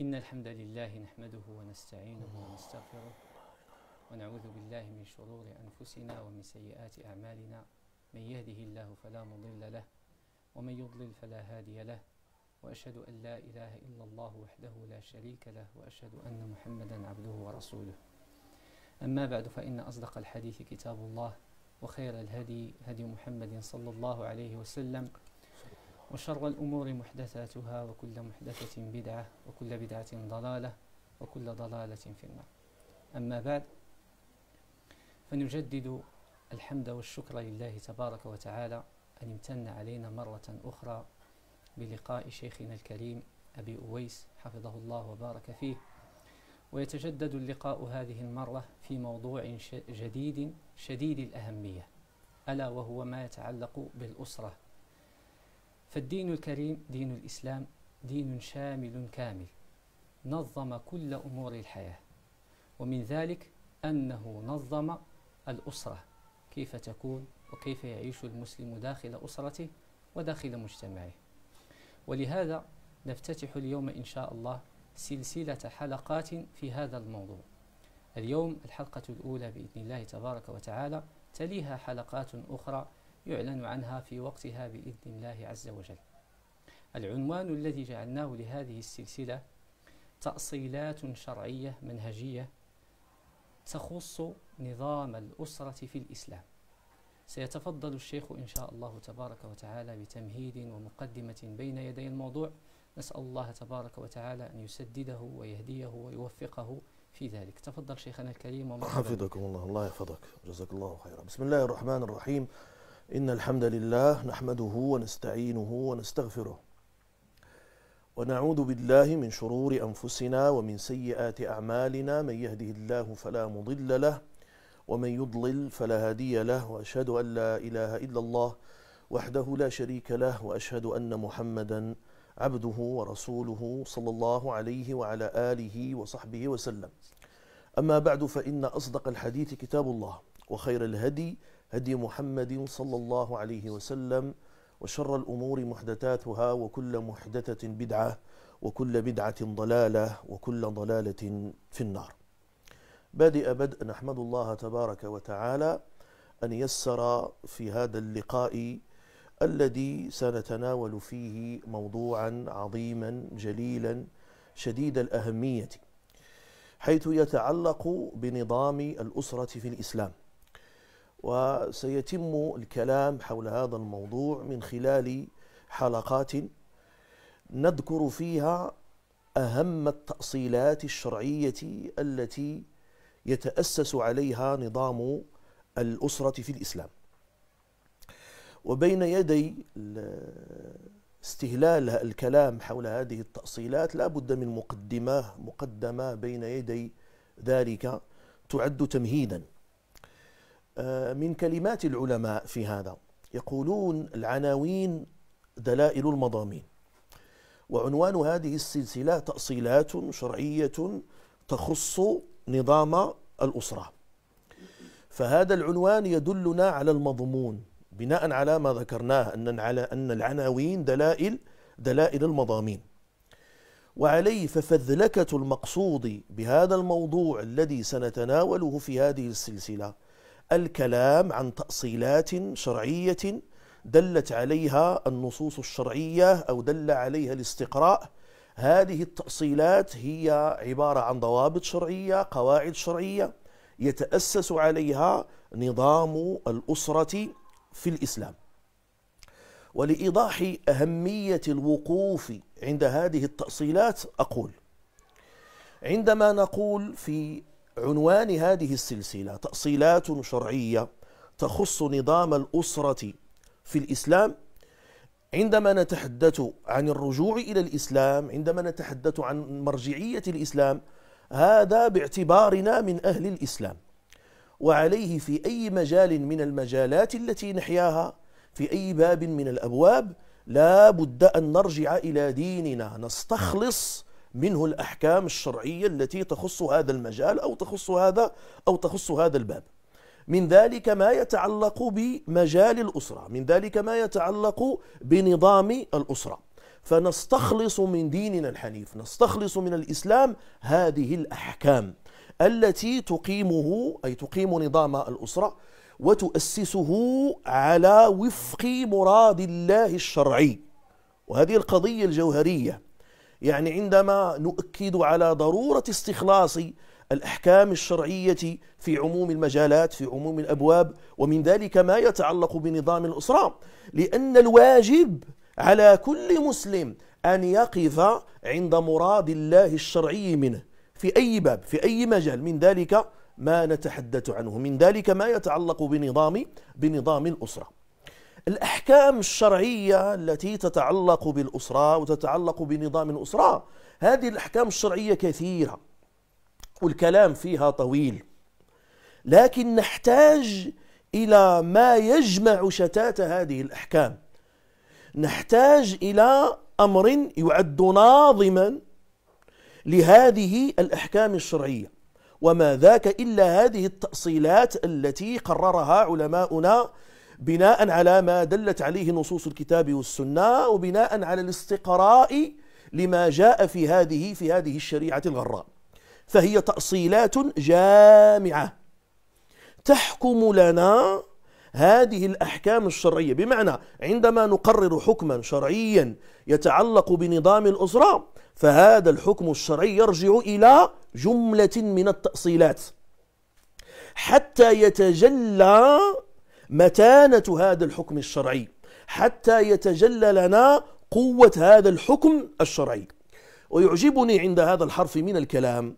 إن الحمد لله نحمده ونستعينه ونستغفره ونعوذ بالله من شرور أنفسنا ومن سيئات أعمالنا من يهده الله فلا مضل له ومن يضلل فلا هادي له وأشهد أن لا إله إلا الله وحده لا شريك له وأشهد أن محمدا عبده ورسوله أما بعد فإن أصدق الحديث كتاب الله وخير الهدي هدي محمد صلى الله عليه وسلم وشر الأمور محدثاتها وكل محدثة بدعة وكل بدعة ضلالة وكل ضلالة في النار أما بعد فنجدد الحمد والشكر لله تبارك وتعالى أن امتن علينا مرة أخرى بلقاء شيخنا الكريم أبي أويس حفظه الله وبارك فيه ويتجدد اللقاء هذه المرة في موضوع جديد شديد الأهمية ألا وهو ما يتعلق بالأسرة فالدين الكريم دين الإسلام دين شامل كامل نظم كل أمور الحياة ومن ذلك أنه نظم الأسرة كيف تكون وكيف يعيش المسلم داخل أسرته وداخل مجتمعه ولهذا نفتتح اليوم إن شاء الله سلسلة حلقات في هذا الموضوع اليوم الحلقة الأولى بإذن الله تبارك وتعالى تليها حلقات أخرى يعلن عنها في وقتها بإذن الله عز وجل العنوان الذي جعلناه لهذه السلسلة تأصيلات شرعية منهجية تخص نظام الأسرة في الإسلام سيتفضل الشيخ إن شاء الله تبارك وتعالى بتمهيد ومقدمة بين يدي الموضوع نسأل الله تبارك وتعالى أن يسدده ويهديه ويوفقه في ذلك تفضل شيخنا الكريم حفظكم الله الله يحفظك جزاك الله خيرا بسم الله الرحمن الرحيم إن الحمد لله نحمده ونستعينه ونستغفره ونعوذ بالله من شرور أنفسنا ومن سيئات أعمالنا من يهده الله فلا مضل له ومن يضلل فلا هادي له وأشهد أن لا إله إلا الله وحده لا شريك له وأشهد أن محمدا عبده ورسوله صلى الله عليه وعلى آله وصحبه وسلم أما بعد فإن أصدق الحديث كتاب الله وخير الهدي هدي محمد صلى الله عليه وسلم وشر الأمور محدثاتها وكل محدثة بدعة وكل بدعة ضلالة وكل ضلالة في النار بادئ بدء نحمد الله تبارك وتعالى أن يسر في هذا اللقاء الذي سنتناول فيه موضوعا عظيما جليلا شديد الأهمية حيث يتعلق بنظام الأسرة في الإسلام وسيتم الكلام حول هذا الموضوع من خلال حلقات نذكر فيها أهم التأصيلات الشرعية التي يتأسس عليها نظام الأسرة في الإسلام وبين يدي استهلال الكلام حول هذه التأصيلات لا بد من مقدمة مقدمة بين يدي ذلك تعد تمهيدا آه، من كلمات العلماء في هذا يقولون العناوين دلائل المضامين وعنوان هذه السلسلة تأصيلات شرعية تخص نظام الأسرة فهذا العنوان يدلنا على المضمون بناء على ما ذكرناه أن على أن العناوين دلائل دلائل المضامين وعليه ففذلكة المقصود بهذا الموضوع الذي سنتناوله في هذه السلسلة الكلام عن تأصيلات شرعية دلت عليها النصوص الشرعية أو دل عليها الاستقراء هذه التأصيلات هي عبارة عن ضوابط شرعية قواعد شرعية يتأسس عليها نظام الأسرة في الإسلام ولإيضاح أهمية الوقوف عند هذه التأصيلات أقول عندما نقول في عنوان هذه السلسلة تأصيلات شرعية تخص نظام الأسرة في الإسلام عندما نتحدث عن الرجوع إلى الإسلام عندما نتحدث عن مرجعية الإسلام هذا باعتبارنا من أهل الإسلام وعليه في أي مجال من المجالات التي نحياها في أي باب من الأبواب لا بد أن نرجع إلى ديننا نستخلص منه الأحكام الشرعية التي تخص هذا المجال أو تخص هذا أو تخص هذا الباب من ذلك ما يتعلق بمجال الأسرة من ذلك ما يتعلق بنظام الأسرة فنستخلص من ديننا الحنيف نستخلص من الإسلام هذه الأحكام التي تقيمه أي تقيم نظام الأسرة وتؤسسه على وفق مراد الله الشرعي وهذه القضية الجوهرية يعني عندما نؤكد على ضرورة استخلاص الأحكام الشرعية في عموم المجالات في عموم الأبواب ومن ذلك ما يتعلق بنظام الأسرة لأن الواجب على كل مسلم أن يقف عند مراد الله الشرعي منه في أي باب في أي مجال من ذلك ما نتحدث عنه من ذلك ما يتعلق بنظام بنظام الأسرة الأحكام الشرعية التي تتعلق بالأسرة وتتعلق بنظام الأسرة هذه الأحكام الشرعية كثيرة والكلام فيها طويل لكن نحتاج إلى ما يجمع شتات هذه الأحكام نحتاج إلى أمر يعد ناظما لهذه الأحكام الشرعية وما ذاك إلا هذه التأصيلات التي قررها علماؤنا بناء على ما دلت عليه نصوص الكتاب والسنة وبناء على الاستقراء لما جاء في هذه في هذه الشريعة الغراء فهي تأصيلات جامعة تحكم لنا هذه الأحكام الشرعية بمعنى عندما نقرر حكما شرعيا يتعلق بنظام الأسرة فهذا الحكم الشرعي يرجع إلى جملة من التأصيلات حتى يتجلى متانة هذا الحكم الشرعي حتى يتجلى لنا قوة هذا الحكم الشرعي ويعجبني عند هذا الحرف من الكلام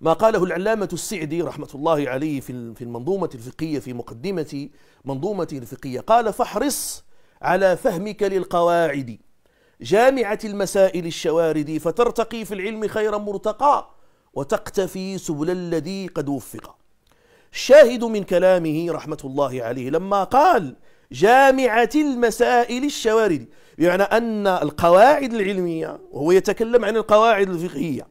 ما قاله العلامة السعدي رحمة الله عليه في المنظومة الفقهية في مقدمة منظومة الفقهية قال فاحرص على فهمك للقواعد جامعة المسائل الشوارد فترتقي في العلم خيرا مرتقى وتقتفي سبل الذي قد وفق الشاهد من كلامه رحمة الله عليه لما قال جامعة المسائل الشوارد بمعنى أن القواعد العلمية وهو يتكلم عن القواعد الفقهية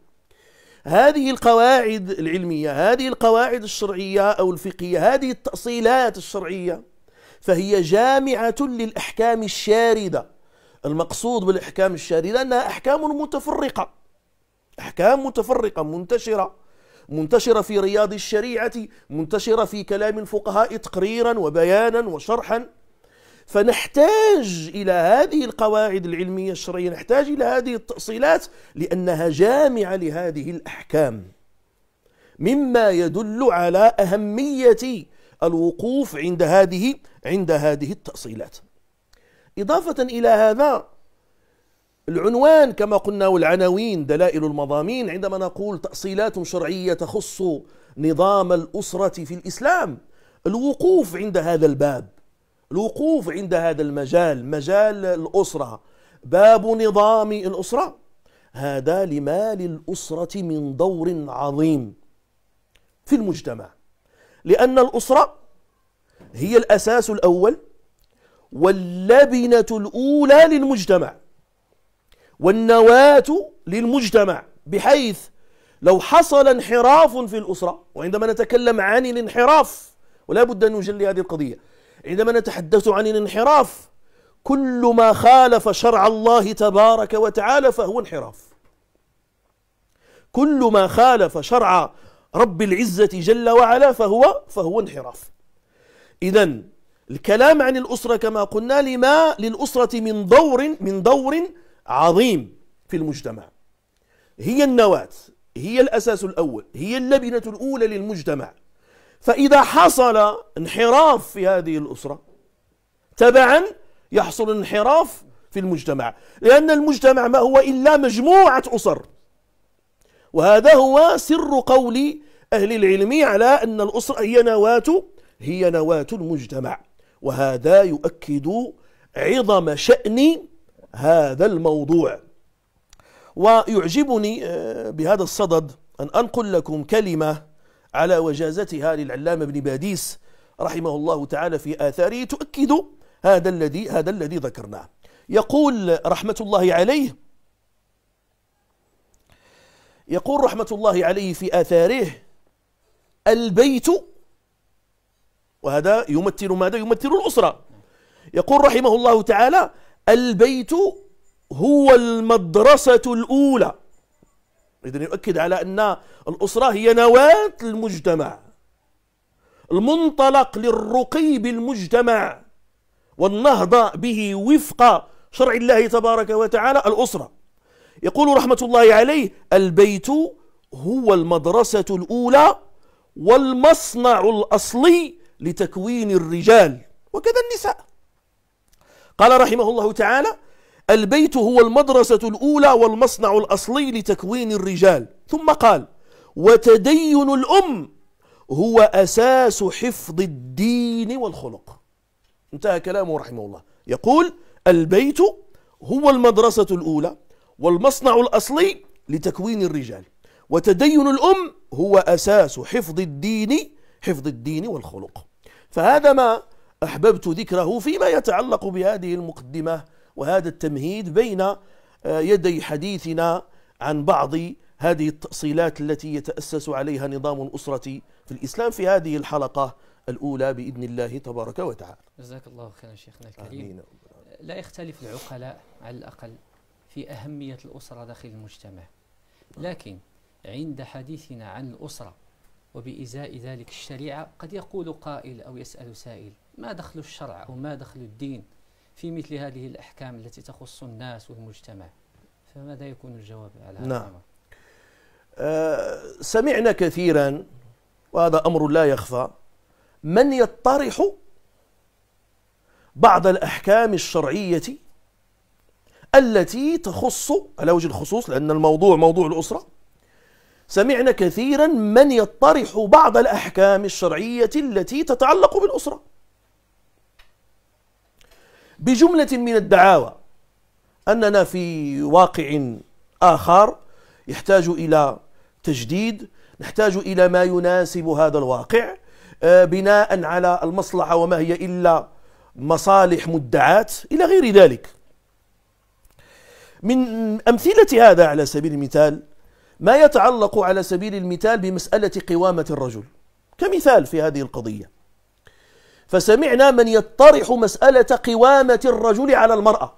هذه القواعد العلمية هذه القواعد الشرعية أو الفقهية هذه التأصيلات الشرعية فهي جامعة للأحكام الشاردة المقصود بالأحكام الشاردة أنها أحكام متفرقة أحكام متفرقة منتشرة منتشرة في رياض الشريعة منتشرة في كلام الفقهاء تقريرا وبيانا وشرحا فنحتاج إلى هذه القواعد العلمية الشرعية نحتاج إلى هذه التأصيلات لأنها جامعة لهذه الأحكام مما يدل على أهمية الوقوف عند هذه عند هذه التأصيلات إضافة إلى هذا العنوان كما قلنا والعناوين دلائل المضامين عندما نقول تأصيلات شرعية تخص نظام الأسرة في الإسلام الوقوف عند هذا الباب الوقوف عند هذا المجال مجال الأسرة باب نظام الأسرة هذا لما للأسرة من دور عظيم في المجتمع لأن الأسرة هي الأساس الأول واللبنة الأولى للمجتمع والنواة للمجتمع بحيث لو حصل انحراف في الأسرة وعندما نتكلم عن الانحراف ولا بد أن نجلي هذه القضية عندما نتحدث عن الانحراف كل ما خالف شرع الله تبارك وتعالى فهو انحراف كل ما خالف شرع رب العزة جل وعلا فهو فهو انحراف إذا الكلام عن الأسرة كما قلنا لما للأسرة من دور من دور عظيم في المجتمع هي النواة هي الأساس الأول هي اللبنة الأولى للمجتمع فإذا حصل انحراف في هذه الأسرة تبعا يحصل انحراف في المجتمع لأن المجتمع ما هو إلا مجموعة أسر وهذا هو سر قول أهل العلم على أن الأسرة هي نواة هي نواة المجتمع وهذا يؤكد عظم شأن هذا الموضوع ويعجبني آه، بهذا الصدد أن أنقل لكم كلمة على وجازتها للعلامة ابن باديس رحمه الله تعالى في آثاره تؤكد هذا الذي هذا الذي ذكرناه يقول رحمة الله عليه يقول رحمة الله عليه في آثاره البيت وهذا يمثل ماذا يمثل الأسرة يقول رحمه الله تعالى البيت هو المدرسة الأولى إذن يؤكد على أن الأسرة هي نواة المجتمع المنطلق للرقي بالمجتمع والنهضة به وفق شرع الله تبارك وتعالى الأسرة يقول رحمة الله عليه البيت هو المدرسة الأولى والمصنع الأصلي لتكوين الرجال وكذا النساء قال رحمه الله تعالى البيت هو المدرسة الأولى والمصنع الأصلي لتكوين الرجال ثم قال وتدين الأم هو أساس حفظ الدين والخلق انتهى كلامه رحمه الله يقول البيت هو المدرسة الأولى والمصنع الأصلي لتكوين الرجال وتدين الأم هو أساس حفظ الدين حفظ الدين والخلق فهذا ما أحببت ذكره فيما يتعلق بهذه المقدمة وهذا التمهيد بين آه، يدي حديثنا عن بعض هذه التأصيلات التي يتأسس عليها نظام الاسره في الإسلام في هذه الحلقة الأولى بإذن الله تبارك وتعالى جزاك الله خيرا شيخنا الكريم آمين. لا يختلف العقلاء على الأقل في أهمية الأسرة داخل المجتمع لكن عند حديثنا عن الأسرة وبإزاء ذلك الشريعة قد يقول قائل أو يسأل سائل ما دخل الشرع أو ما دخل الدين في مثل هذه الأحكام التي تخص الناس والمجتمع فماذا يكون الجواب على هذا نعم آه سمعنا كثيرا وهذا أمر لا يخفى من يطرح بعض الأحكام الشرعية التي تخص على وجه الخصوص لأن الموضوع موضوع الأسرة سمعنا كثيرا من يطرح بعض الأحكام الشرعية التي تتعلق بالأسرة بجملة من الدعاوى أننا في واقع آخر يحتاج إلى تجديد نحتاج إلى ما يناسب هذا الواقع آه، بناء على المصلحة وما هي إلا مصالح مدعات إلى غير ذلك من أمثلة هذا على سبيل المثال ما يتعلق على سبيل المثال بمسألة قوامة الرجل كمثال في هذه القضية فسمعنا من يطرح مسألة قوامة الرجل على المرأة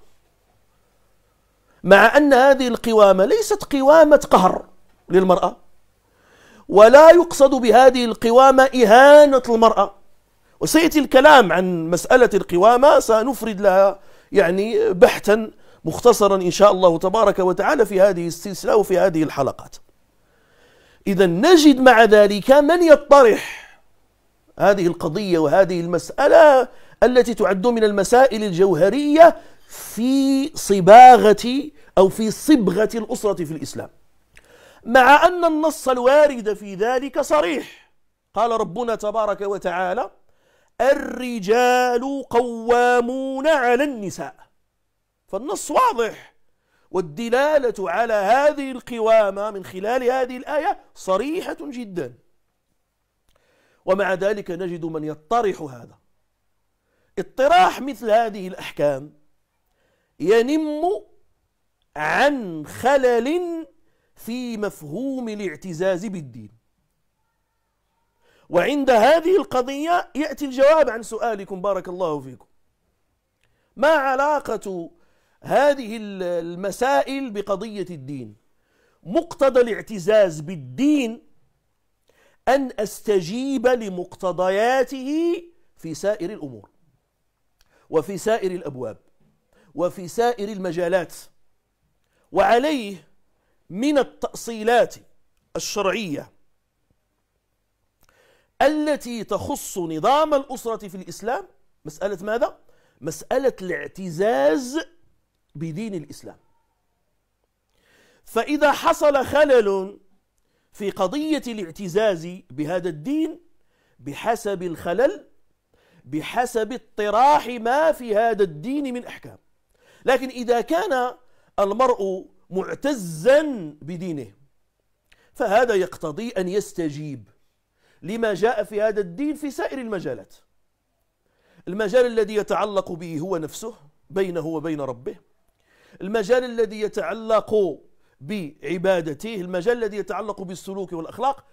مع أن هذه القوامة ليست قوامة قهر للمرأة ولا يقصد بهذه القوامة إهانة المرأة وسيأتي الكلام عن مسألة القوامة سنفرد لها يعني بحثا مختصرا إن شاء الله تبارك وتعالى في هذه السلسلة وفي هذه الحلقات إذا نجد مع ذلك من يطرح هذه القضية وهذه المسألة التي تعد من المسائل الجوهرية في صباغة أو في صبغة الأسرة في الإسلام مع أن النص الوارد في ذلك صريح قال ربنا تبارك وتعالى الرجال قوامون على النساء فالنص واضح والدلالة على هذه القوامة من خلال هذه الآية صريحة جداً ومع ذلك نجد من يطرح هذا اطراح مثل هذه الأحكام ينم عن خلل في مفهوم الاعتزاز بالدين وعند هذه القضية يأتي الجواب عن سؤالكم بارك الله فيكم ما علاقة هذه المسائل بقضية الدين مقتضى الاعتزاز بالدين أن أستجيب لمقتضياته في سائر الأمور وفي سائر الأبواب وفي سائر المجالات وعليه من التأصيلات الشرعية التي تخص نظام الأسرة في الإسلام مسألة ماذا؟ مسألة الاعتزاز بدين الإسلام فإذا حصل خلل في قضية الاعتزاز بهذا الدين بحسب الخلل بحسب اطراح ما في هذا الدين من أحكام لكن إذا كان المرء معتزا بدينه فهذا يقتضي أن يستجيب لما جاء في هذا الدين في سائر المجالات المجال الذي يتعلق به هو نفسه بينه وبين ربه المجال الذي يتعلق بعبادته المجال الذي يتعلق بالسلوك والأخلاق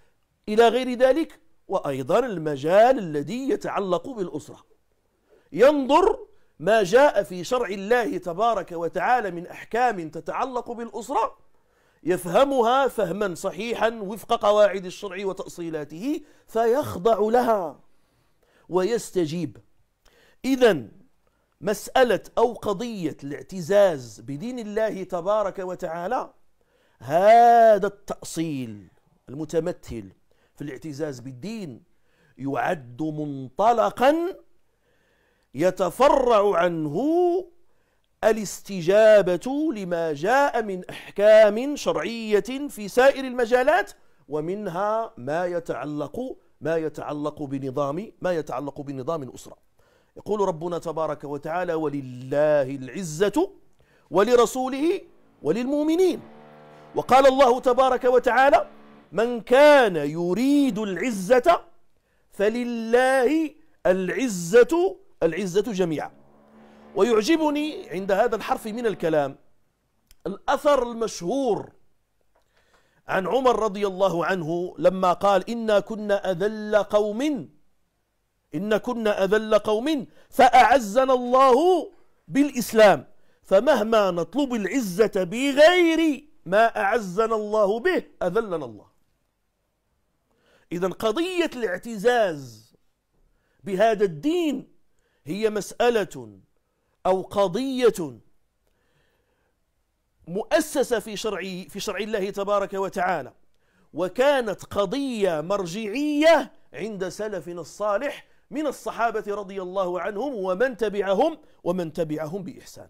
إلى غير ذلك وأيضا المجال الذي يتعلق بالأسرة ينظر ما جاء في شرع الله تبارك وتعالى من أحكام تتعلق بالأسرة يفهمها فهما صحيحا وفق قواعد الشرع وتأصيلاته فيخضع لها ويستجيب إذا مسألة أو قضية الاعتزاز بدين الله تبارك وتعالى هذا التأصيل المتمثل في الاعتزاز بالدين يعد منطلقا يتفرع عنه الاستجابة لما جاء من أحكام شرعية في سائر المجالات ومنها ما يتعلق ما يتعلق بنظام ما يتعلق بنظام الأسرة يقول ربنا تبارك وتعالى ولله العزة ولرسوله وللمؤمنين وقال الله تبارك وتعالى من كان يريد العزة فلله العزة العزة جميعا ويعجبني عند هذا الحرف من الكلام الأثر المشهور عن عمر رضي الله عنه لما قال إنا كنا أذل قوم إن كنا أذل قوم فأعزنا الله بالإسلام فمهما نطلب العزة بغير ما أعزنا الله به أذلنا الله إذا قضية الاعتزاز بهذا الدين هي مسألة أو قضية مؤسسة في شرع في شرع الله تبارك وتعالى وكانت قضية مرجعية عند سلفنا الصالح من الصحابة رضي الله عنهم ومن تبعهم ومن تبعهم بإحسان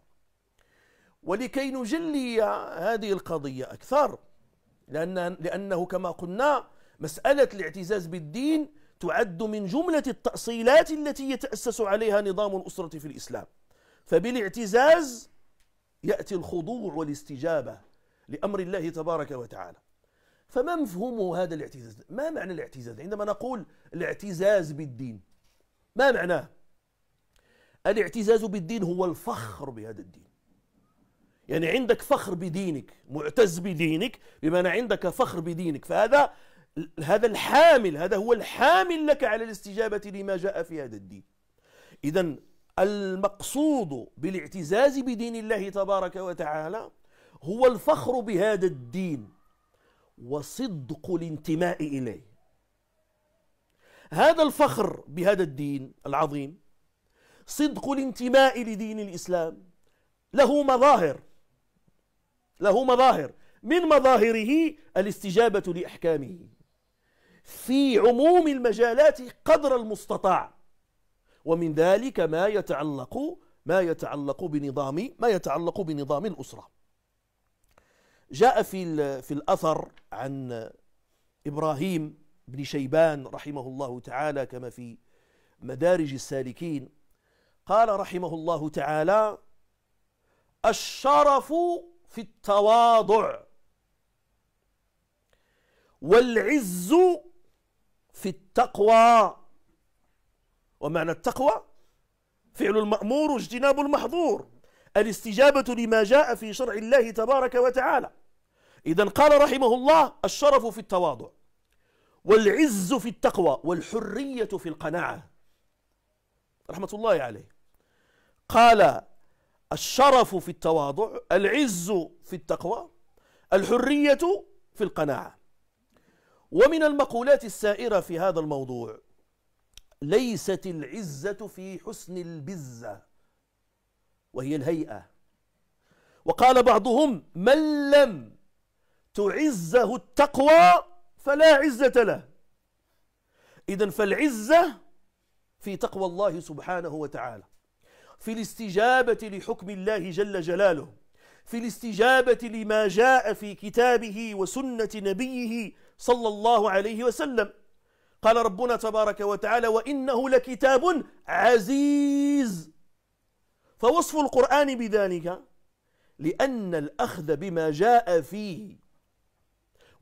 ولكي نجلي هذه القضية أكثر لأن لأنه كما قلنا مسألة الاعتزاز بالدين تعد من جملة التأصيلات التي يتأسس عليها نظام الأسرة في الإسلام فبالاعتزاز يأتي الخضوع والاستجابة لأمر الله تبارك وتعالى فما مفهوم هذا الاعتزاز ما معنى الاعتزاز عندما نقول الاعتزاز بالدين ما معناه الاعتزاز بالدين هو الفخر بهذا الدين يعني عندك فخر بدينك معتز بدينك بمعنى عندك فخر بدينك فهذا هذا الحامل هذا هو الحامل لك على الاستجابة لما جاء في هذا الدين إذا المقصود بالاعتزاز بدين الله تبارك وتعالى هو الفخر بهذا الدين وصدق الانتماء إليه هذا الفخر بهذا الدين العظيم صدق الانتماء لدين الإسلام له مظاهر له مظاهر من مظاهره الاستجابة لأحكامه في عموم المجالات قدر المستطاع ومن ذلك ما يتعلق ما يتعلق بنظام ما يتعلق بنظام الأسرة جاء في في الأثر عن إبراهيم بن شيبان رحمه الله تعالى كما في مدارج السالكين قال رحمه الله تعالى الشرف في التواضع والعز في التقوى ومعنى التقوى فعل المأمور واجتناب المحظور الاستجابة لما جاء في شرع الله تبارك وتعالى إذا قال رحمه الله الشرف في التواضع والعز في التقوى والحرية في القناعة رحمة الله عليه قال الشرف في التواضع العز في التقوى الحرية في القناعة ومن المقولات السائرة في هذا الموضوع ليست العزة في حسن البزة وهي الهيئة وقال بعضهم من لم تعزه التقوى فلا عزة له إذا فالعزة في تقوى الله سبحانه وتعالى في الاستجابة لحكم الله جل جلاله في الاستجابة لما جاء في كتابه وسنة نبيه صلى الله عليه وسلم قال ربنا تبارك وتعالى وإنه لكتاب عزيز فوصف القرآن بذلك لأن الأخذ بما جاء فيه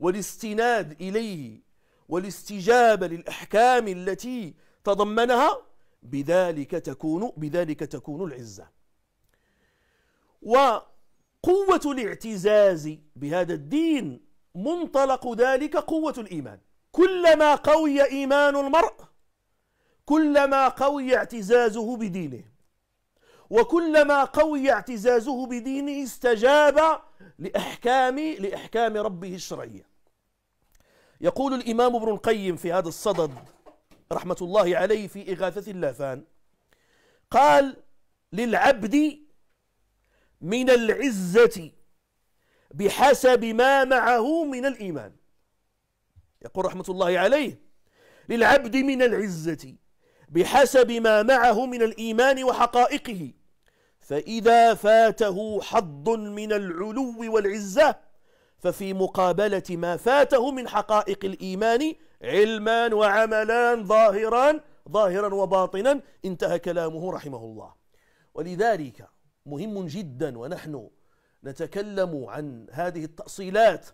والاستناد إليه والاستجابة للأحكام التي تضمنها بذلك تكون بذلك تكون العزة وقوة الاعتزاز بهذا الدين منطلق ذلك قوة الإيمان كلما قوي إيمان المرء كلما قوي اعتزازه بدينه وكلما قوي اعتزازه بدينه استجاب لأحكام لأحكام ربه الشرعية يقول الإمام ابن القيم في هذا الصدد رحمة الله عليه في إغاثة اللافان قال للعبد من العزة بحسب ما معه من الإيمان يقول رحمة الله عليه للعبد من العزة بحسب ما معه من الإيمان وحقائقه فإذا فاته حظ من العلو والعزة ففي مقابلة ما فاته من حقائق الإيمان علما وعملا ظاهرا ظاهرا وباطنا انتهى كلامه رحمه الله ولذلك مهم جدا ونحن نتكلم عن هذه التأصيلات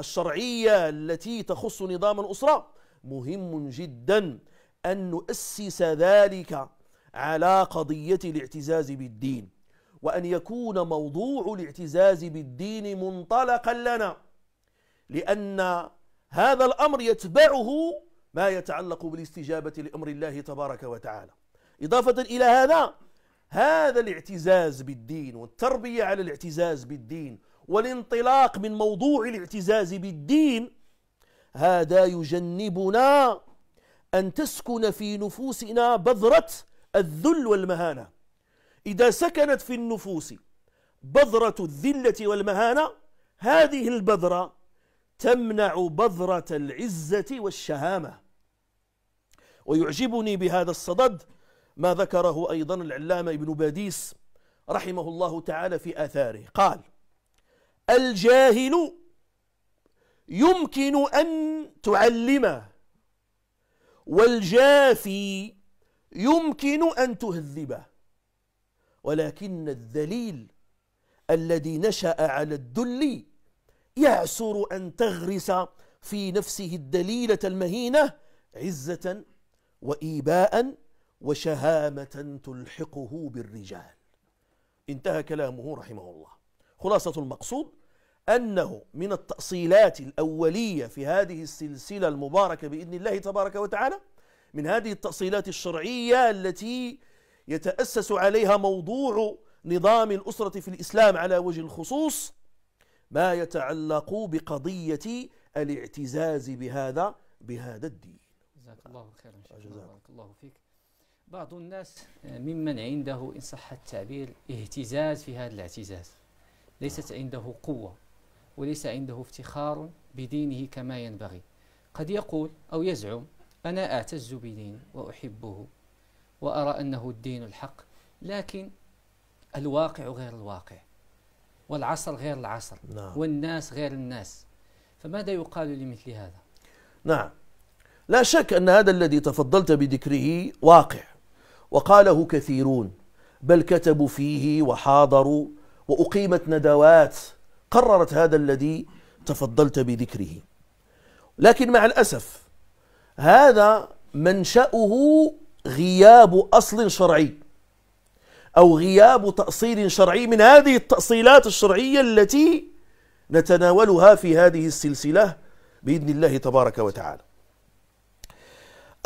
الشرعية التي تخص نظام الأسرة مهم جدا أن نؤسس ذلك على قضية الاعتزاز بالدين وأن يكون موضوع الاعتزاز بالدين منطلقا لنا لأن هذا الأمر يتبعه ما يتعلق بالاستجابة لأمر الله تبارك وتعالى إضافة إلى هذا هذا الاعتزاز بالدين والتربية على الاعتزاز بالدين والانطلاق من موضوع الاعتزاز بالدين هذا يجنبنا أن تسكن في نفوسنا بذرة الذل والمهانة إذا سكنت في النفوس بذرة الذلة والمهانة هذه البذرة تمنع بذرة العزة والشهامة ويعجبني بهذا الصدد ما ذكره أيضا العلامة ابن باديس رحمه الله تعالى في آثاره قال الجاهل يمكن أن تعلمه والجافي يمكن أن تهذبه ولكن الذليل الذي نشأ على الذل يعسر أن تغرس في نفسه الدليلة المهينة عزة وإيباء وشهامة تلحقه بالرجال انتهى كلامه رحمه الله خلاصة المقصود أنه من التأصيلات الأولية في هذه السلسلة المباركة بإذن الله تبارك وتعالى من هذه التأصيلات الشرعية التي يتأسس عليها موضوع نظام الأسرة في الإسلام على وجه الخصوص ما يتعلق بقضية الاعتزاز بهذا بهذا الدين جزاك الله خيرا آه، بارك الله فيك بعض الناس آه، ممن عنده إن صح التعبير اهتزاز في هذا الاعتزاز ليست عنده قوة وليس عنده افتخار بدينه كما ينبغي قد يقول أو يزعم أنا أعتز بديني وأحبه وأرى أنه الدين الحق لكن الواقع غير الواقع والعصر غير العصر نعم. والناس غير الناس فماذا يقال لمثل هذا نعم لا شك أن هذا الذي تفضلت بذكره واقع وقاله كثيرون بل كتبوا فيه وحاضروا وأقيمت ندوات قررت هذا الذي تفضلت بذكره لكن مع الأسف هذا منشأه غياب أصل شرعي أو غياب تأصيل شرعي من هذه التأصيلات الشرعية التي نتناولها في هذه السلسلة بإذن الله تبارك وتعالى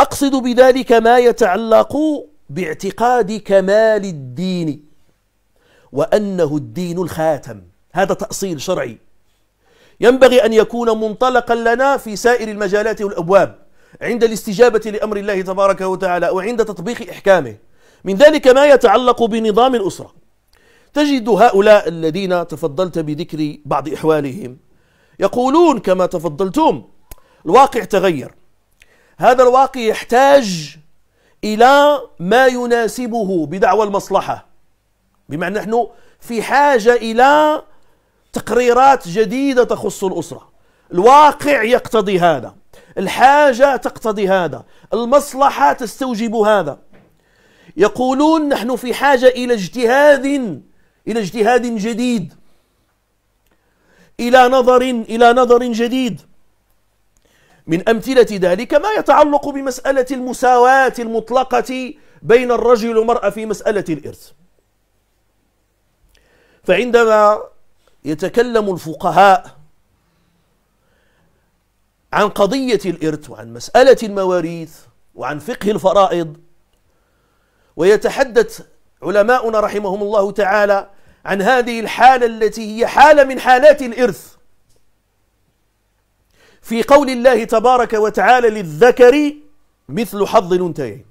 أقصد بذلك ما يتعلق باعتقاد كمال الدين وأنه الدين الخاتم هذا تأصيل شرعي ينبغي أن يكون منطلقا لنا في سائر المجالات والأبواب عند الاستجابة لأمر الله تبارك وتعالى وعند تطبيق إحكامه من ذلك ما يتعلق بنظام الأسرة تجد هؤلاء الذين تفضلت بذكر بعض إحوالهم يقولون كما تفضلتم الواقع تغير هذا الواقع يحتاج إلى ما يناسبه بدعوى المصلحة بمعنى نحن في حاجة إلى تقريرات جديدة تخص الأسرة الواقع يقتضي هذا الحاجة تقتضي هذا المصلحة تستوجب هذا يقولون نحن في حاجة إلى اجتهاد إلى اجتهاد جديد إلى نظر إلى نظر جديد من أمثلة ذلك ما يتعلق بمسألة المساواة المطلقة بين الرجل والمرأة في مسألة الإرث فعندما يتكلم الفقهاء عن قضية الإرث وعن مسألة المواريث وعن فقه الفرائض ويتحدث علماؤنا رحمهم الله تعالى عن هذه الحالة التي هي حالة من حالات الإرث في قول الله تبارك وتعالى للذكر مثل حظ الأنثيين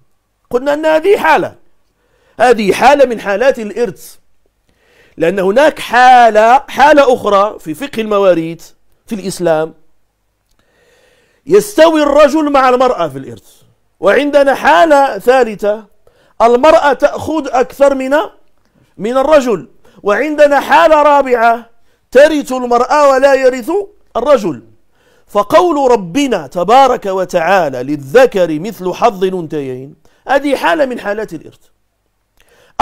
قلنا أن هذه حالة هذه حالة من حالات الإرث لأن هناك حالة حالة أخرى في فقه المواريث في الإسلام يستوي الرجل مع المرأة في الإرث وعندنا حالة ثالثة المرأة تأخذ أكثر من من الرجل وعندنا حالة رابعة ترث المرأة ولا يرث الرجل فقول ربنا تبارك وتعالى للذكر مثل حظ الأنثيين هذه حالة من حالات الإرث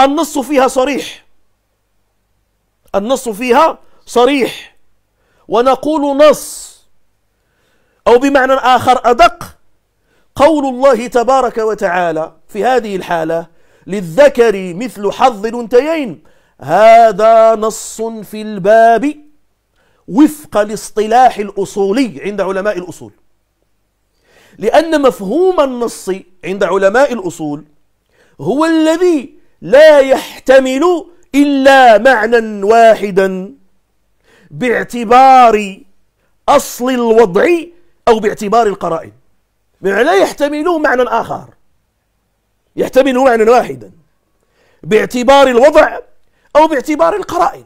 النص فيها صريح النص فيها صريح ونقول نص أو بمعنى آخر أدق قول الله تبارك وتعالى في هذه الحالة للذكر مثل حظ الأنثيين هذا نص في الباب وفق الاصطلاح الأصولي عند علماء الأصول لأن مفهوم النص عند علماء الأصول هو الذي لا يحتمل إلا معنى واحدا باعتبار أصل الوضع أو باعتبار القرائن يعني لا يحتمل معنى آخر يحتمل معنى واحدا باعتبار الوضع أو باعتبار القرائن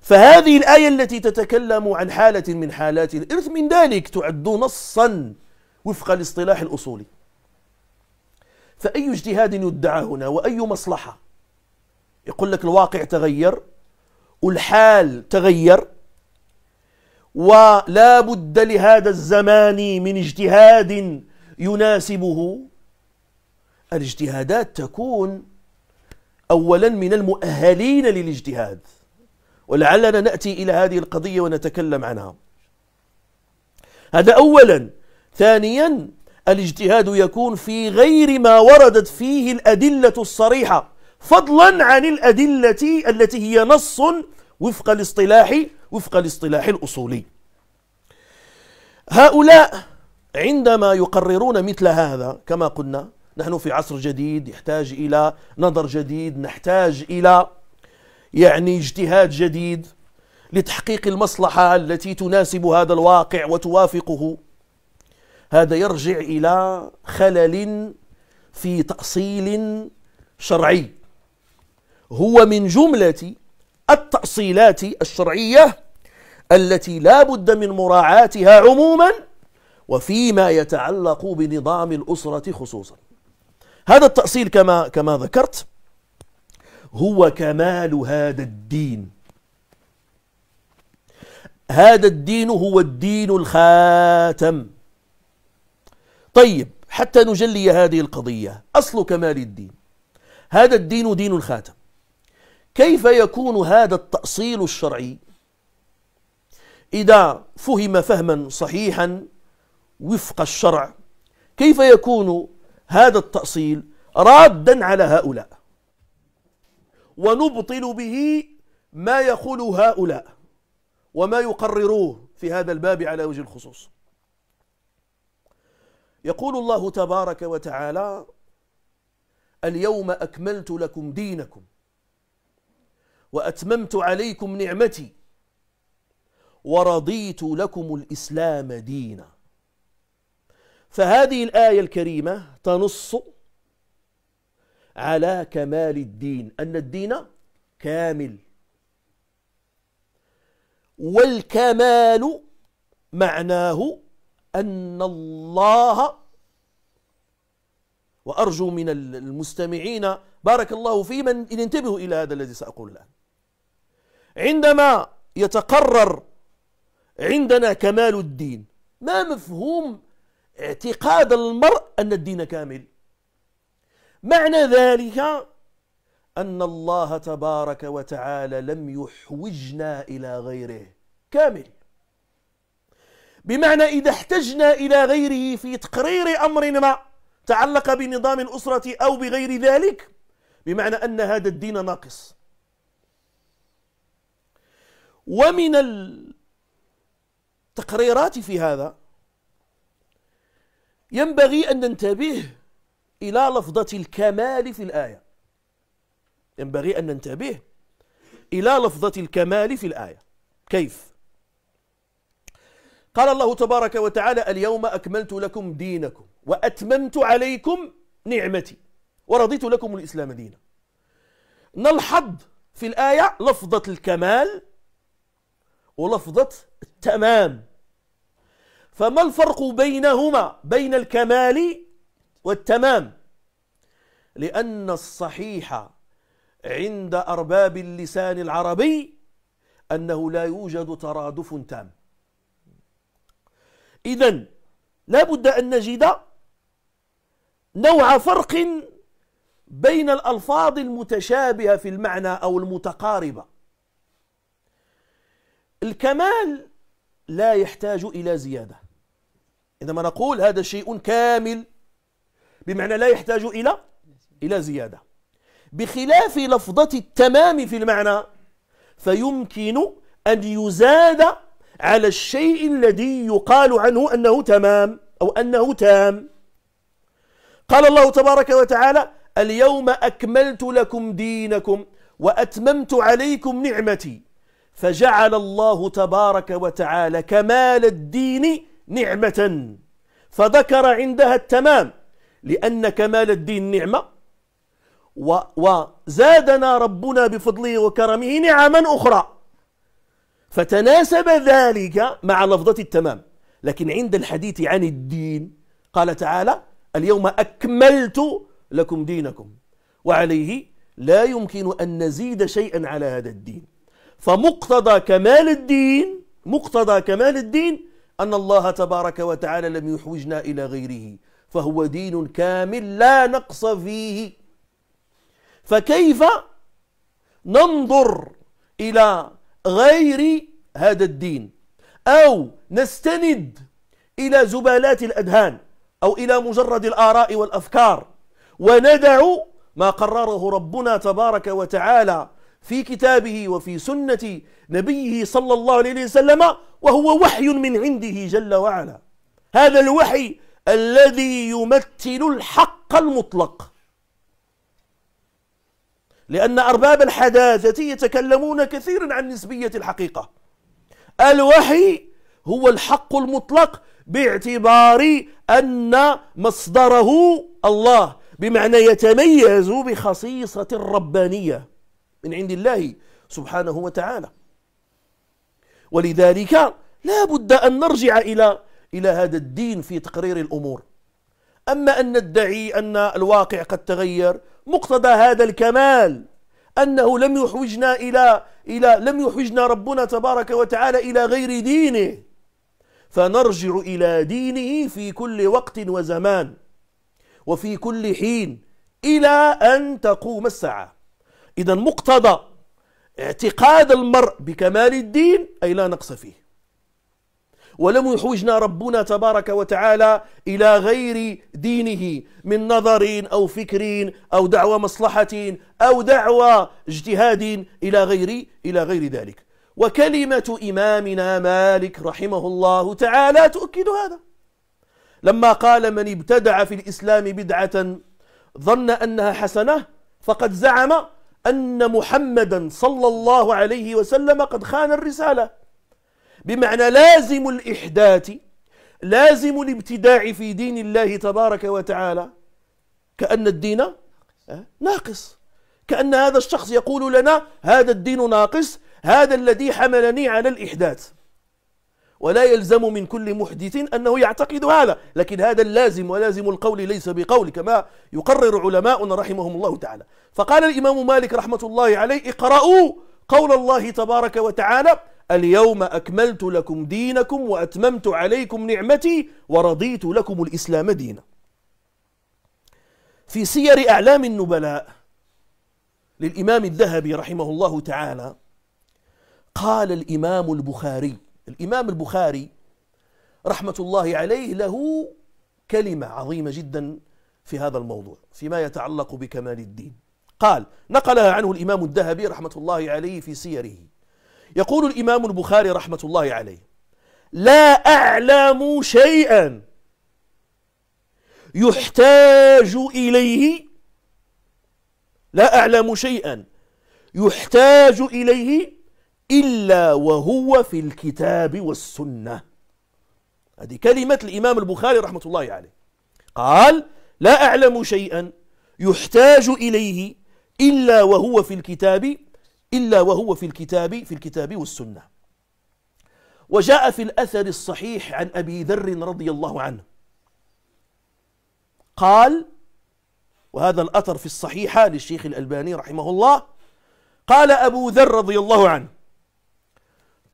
فهذه الآية التي تتكلم عن حالة من حالات الإرث من ذلك تعد نصا وفق الاصطلاح الأصولي فأي اجتهاد يدعى هنا وأي مصلحة يقول لك الواقع تغير والحال تغير ولا بد لهذا الزمان من اجتهاد يناسبه الاجتهادات تكون أولا من المؤهلين للاجتهاد ولعلنا نأتي إلى هذه القضية ونتكلم عنها هذا أولا ثانيا الاجتهاد يكون في غير ما وردت فيه الأدلة الصريحة فضلا عن الأدلة التي هي نص وفق الاصطلاح وفق الاصطلاح الأصولي هؤلاء عندما يقررون مثل هذا كما قلنا نحن في عصر جديد يحتاج إلى نظر جديد نحتاج إلى يعني اجتهاد جديد لتحقيق المصلحة التي تناسب هذا الواقع وتوافقه هذا يرجع إلى خلل في تأصيل شرعي هو من جملة التأصيلات الشرعية التي لا بد من مراعاتها عموما وفيما يتعلق بنظام الأسرة خصوصا هذا التأصيل كما كما ذكرت هو كمال هذا الدين هذا الدين هو الدين الخاتم طيب حتى نجلي هذه القضية أصل كمال الدين هذا الدين دين الخاتم كيف يكون هذا التأصيل الشرعي إذا فهم فهما صحيحا وفق الشرع كيف يكون هذا التأصيل رادا على هؤلاء ونبطل به ما يقول هؤلاء وما يقرروه في هذا الباب على وجه الخصوص يقول الله تبارك وتعالى اليوم أكملت لكم دينكم وأتممت عليكم نعمتي ورضيت لكم الإسلام دينا فهذه الآية الكريمة تنص على كمال الدين أن الدين كامل والكمال معناه أن الله وأرجو من المستمعين بارك الله في من ينتبهوا إلى هذا الذي سأقول الآن عندما يتقرر عندنا كمال الدين ما مفهوم اعتقاد المرء أن الدين كامل معنى ذلك أن الله تبارك وتعالى لم يحوجنا إلى غيره كامل بمعنى إذا احتجنا إلى غيره في تقرير أمر ما تعلق بنظام الأسرة أو بغير ذلك بمعنى أن هذا الدين ناقص ومن التقريرات في هذا ينبغي أن ننتبه إلى لفظة الكمال في الآية ينبغي أن ننتبه إلى لفظة الكمال في الآية كيف؟ قال الله تبارك وتعالى اليوم أكملت لكم دينكم وأتممت عليكم نعمتي ورضيت لكم الإسلام دينا نلحظ في الآية لفظة الكمال ولفظة التمام فما الفرق بينهما بين الكمال والتمام لأن الصحيح عند أرباب اللسان العربي أنه لا يوجد ترادف تام إذا لا بد أن نجد نوع فرق بين الألفاظ المتشابهة في المعنى أو المتقاربة الكمال لا يحتاج إلى زيادة إنما نقول هذا شيء كامل بمعنى لا يحتاج إلى إلى زيادة بخلاف لفظة التمام في المعنى فيمكن أن يزاد على الشيء الذي يقال عنه أنه تمام أو أنه تام قال الله تبارك وتعالى اليوم أكملت لكم دينكم وأتممت عليكم نعمتي فجعل الله تبارك وتعالى كمال الدين نعمة فذكر عندها التمام لأن كمال الدين نعمة وزادنا ربنا بفضله وكرمه نعما أخرى فتناسب ذلك مع لفظة التمام لكن عند الحديث عن الدين قال تعالى اليوم أكملت لكم دينكم وعليه لا يمكن أن نزيد شيئا على هذا الدين فمقتضى كمال الدين مقتضى كمال الدين أن الله تبارك وتعالى لم يحوجنا إلى غيره فهو دين كامل لا نقص فيه فكيف ننظر إلى غير هذا الدين أو نستند إلى زبالات الأذهان أو إلى مجرد الآراء والأفكار وندع ما قرره ربنا تبارك وتعالى في كتابه وفي سنة نبيه صلى الله عليه وسلم وهو وحي من عنده جل وعلا هذا الوحي الذي يمثل الحق المطلق لأن أرباب الحداثة يتكلمون كثيرا عن نسبية الحقيقة الوحي هو الحق المطلق باعتبار أن مصدره الله بمعنى يتميز بخصيصة ربانية من عند الله سبحانه وتعالى ولذلك لا بد أن نرجع إلى إلى هذا الدين في تقرير الأمور أما أن ندعي أن الواقع قد تغير مقتضى هذا الكمال أنه لم يحوجنا إلى إلى لم يحوجنا ربنا تبارك وتعالى إلى غير دينه فنرجع إلى دينه في كل وقت وزمان وفي كل حين إلى أن تقوم الساعة إذا مقتضى اعتقاد المرء بكمال الدين أي لا نقص فيه ولم يحوجنا ربنا تبارك وتعالى إلى غير دينه من نظر أو فكر أو دعوة مصلحة أو دعوة اجتهاد إلى غير إلى غير ذلك وكلمة إمامنا مالك رحمه الله تعالى تؤكد هذا لما قال من ابتدع في الإسلام بدعة ظن أنها حسنة فقد زعم أن محمدا صلى الله عليه وسلم قد خان الرسالة بمعنى لازم الإحداث لازم الابتداع في دين الله تبارك وتعالى كأن الدين ناقص كأن هذا الشخص يقول لنا هذا الدين ناقص هذا الذي حملني على الإحداث ولا يلزم من كل محدث أنه يعتقد هذا لكن هذا اللازم ولازم القول ليس بقول كما يقرر علماؤنا رحمهم الله تعالى فقال الإمام مالك رحمة الله عليه اقرأوا قول الله تبارك وتعالى اليوم أكملت لكم دينكم وأتممت عليكم نعمتي ورضيت لكم الإسلام دينا في سير أعلام النبلاء للإمام الذهبي رحمه الله تعالى قال الإمام البخاري الإمام البخاري رحمة الله عليه له كلمة عظيمة جدا في هذا الموضوع فيما يتعلق بكمال الدين قال نقلها عنه الإمام الذهبي رحمة الله عليه في سيره يقول الإمام البخاري رحمة الله عليه لا أعلم شيئا يحتاج إليه لا أعلم شيئا يحتاج إليه إلا وهو في الكتاب والسنة هذه كلمة الإمام البخاري رحمة الله عليه قال لا أعلم شيئا يحتاج إليه إلا وهو في الكتاب إلا وهو في الكتاب في الكتاب والسنة وجاء في الأثر الصحيح عن أبي ذر رضي الله عنه قال وهذا الأثر في الصحيحة للشيخ الألباني رحمه الله قال أبو ذر رضي الله عنه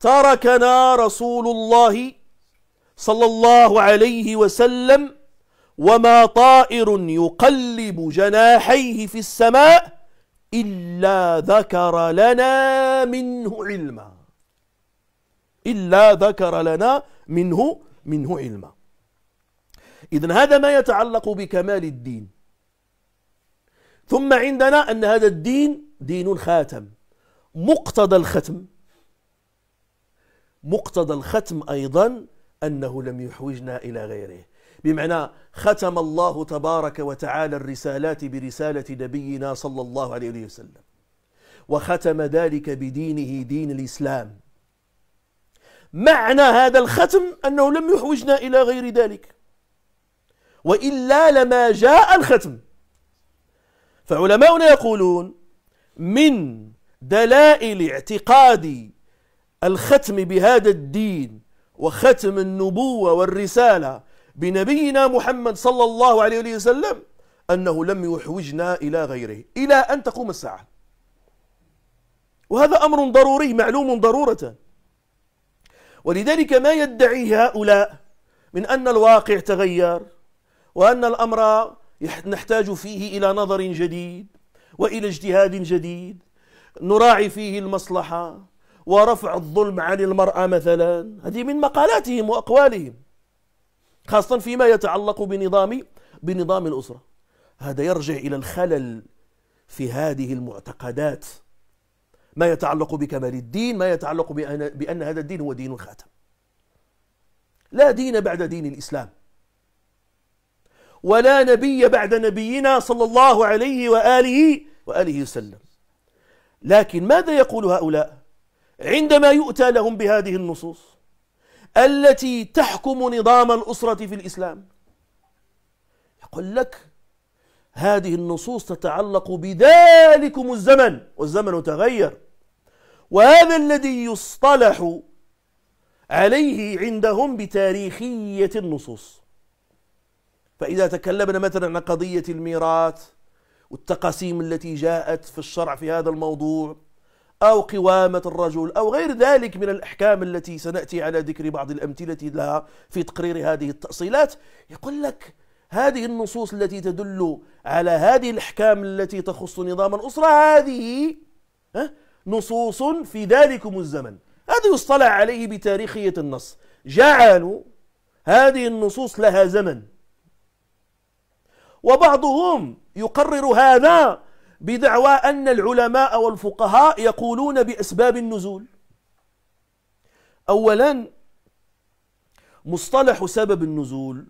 تركنا رسول الله صلى الله عليه وسلم وما طائر يقلب جناحيه في السماء إلا ذكر لنا منه علما إلا ذكر لنا منه منه علما إذا هذا ما يتعلق بكمال الدين ثم عندنا أن هذا الدين دين خاتم مقتضى الختم مقتضى الختم أيضا أنه لم يحوجنا إلى غيره بمعنى ختم الله تبارك وتعالى الرسالات برسالة نبينا صلى الله عليه وسلم وختم ذلك بدينه دين الإسلام معنى هذا الختم أنه لم يحوجنا إلى غير ذلك وإلا لما جاء الختم فعلماؤنا يقولون من دلائل اعتقاد الختم بهذا الدين وختم النبوة والرسالة بنبينا محمد صلى الله عليه وسلم أنه لم يحوجنا إلى غيره إلى أن تقوم الساعة وهذا أمر ضروري معلوم ضرورة ولذلك ما يدعي هؤلاء من أن الواقع تغير وأن الأمر نحتاج فيه إلى نظر جديد وإلى اجتهاد جديد نراعي فيه المصلحة ورفع الظلم عن المرأة مثلا هذه من مقالاتهم وأقوالهم خاصة فيما يتعلق بنظام بنظام الأسرة هذا يرجع إلى الخلل في هذه المعتقدات ما يتعلق بكمال الدين ما يتعلق بأن, بأن هذا الدين هو دين الخاتم لا دين بعد دين الإسلام ولا نبي بعد نبينا صلى الله عليه وآله وآله وسلم لكن ماذا يقول هؤلاء عندما يؤتى لهم بهذه النصوص التي تحكم نظام الأسرة في الإسلام يقول لك هذه النصوص تتعلق بذلكم الزمن والزمن تغير وهذا الذي يصطلح عليه عندهم بتاريخية النصوص فإذا تكلمنا مثلا عن قضية الميراث والتقاسيم التي جاءت في الشرع في هذا الموضوع أو قوامة الرجل أو غير ذلك من الأحكام التي سنأتي على ذكر بعض الأمثلة لها في تقرير هذه التأصيلات يقول لك هذه النصوص التي تدل على هذه الأحكام التي تخص نظام الأسرة هذه نصوص في ذلكم الزمن هذا يصطلح عليه بتاريخية النص جعلوا هذه النصوص لها زمن وبعضهم يقرر هذا بدعوى أن العلماء والفقهاء يقولون بأسباب النزول أولا مصطلح سبب النزول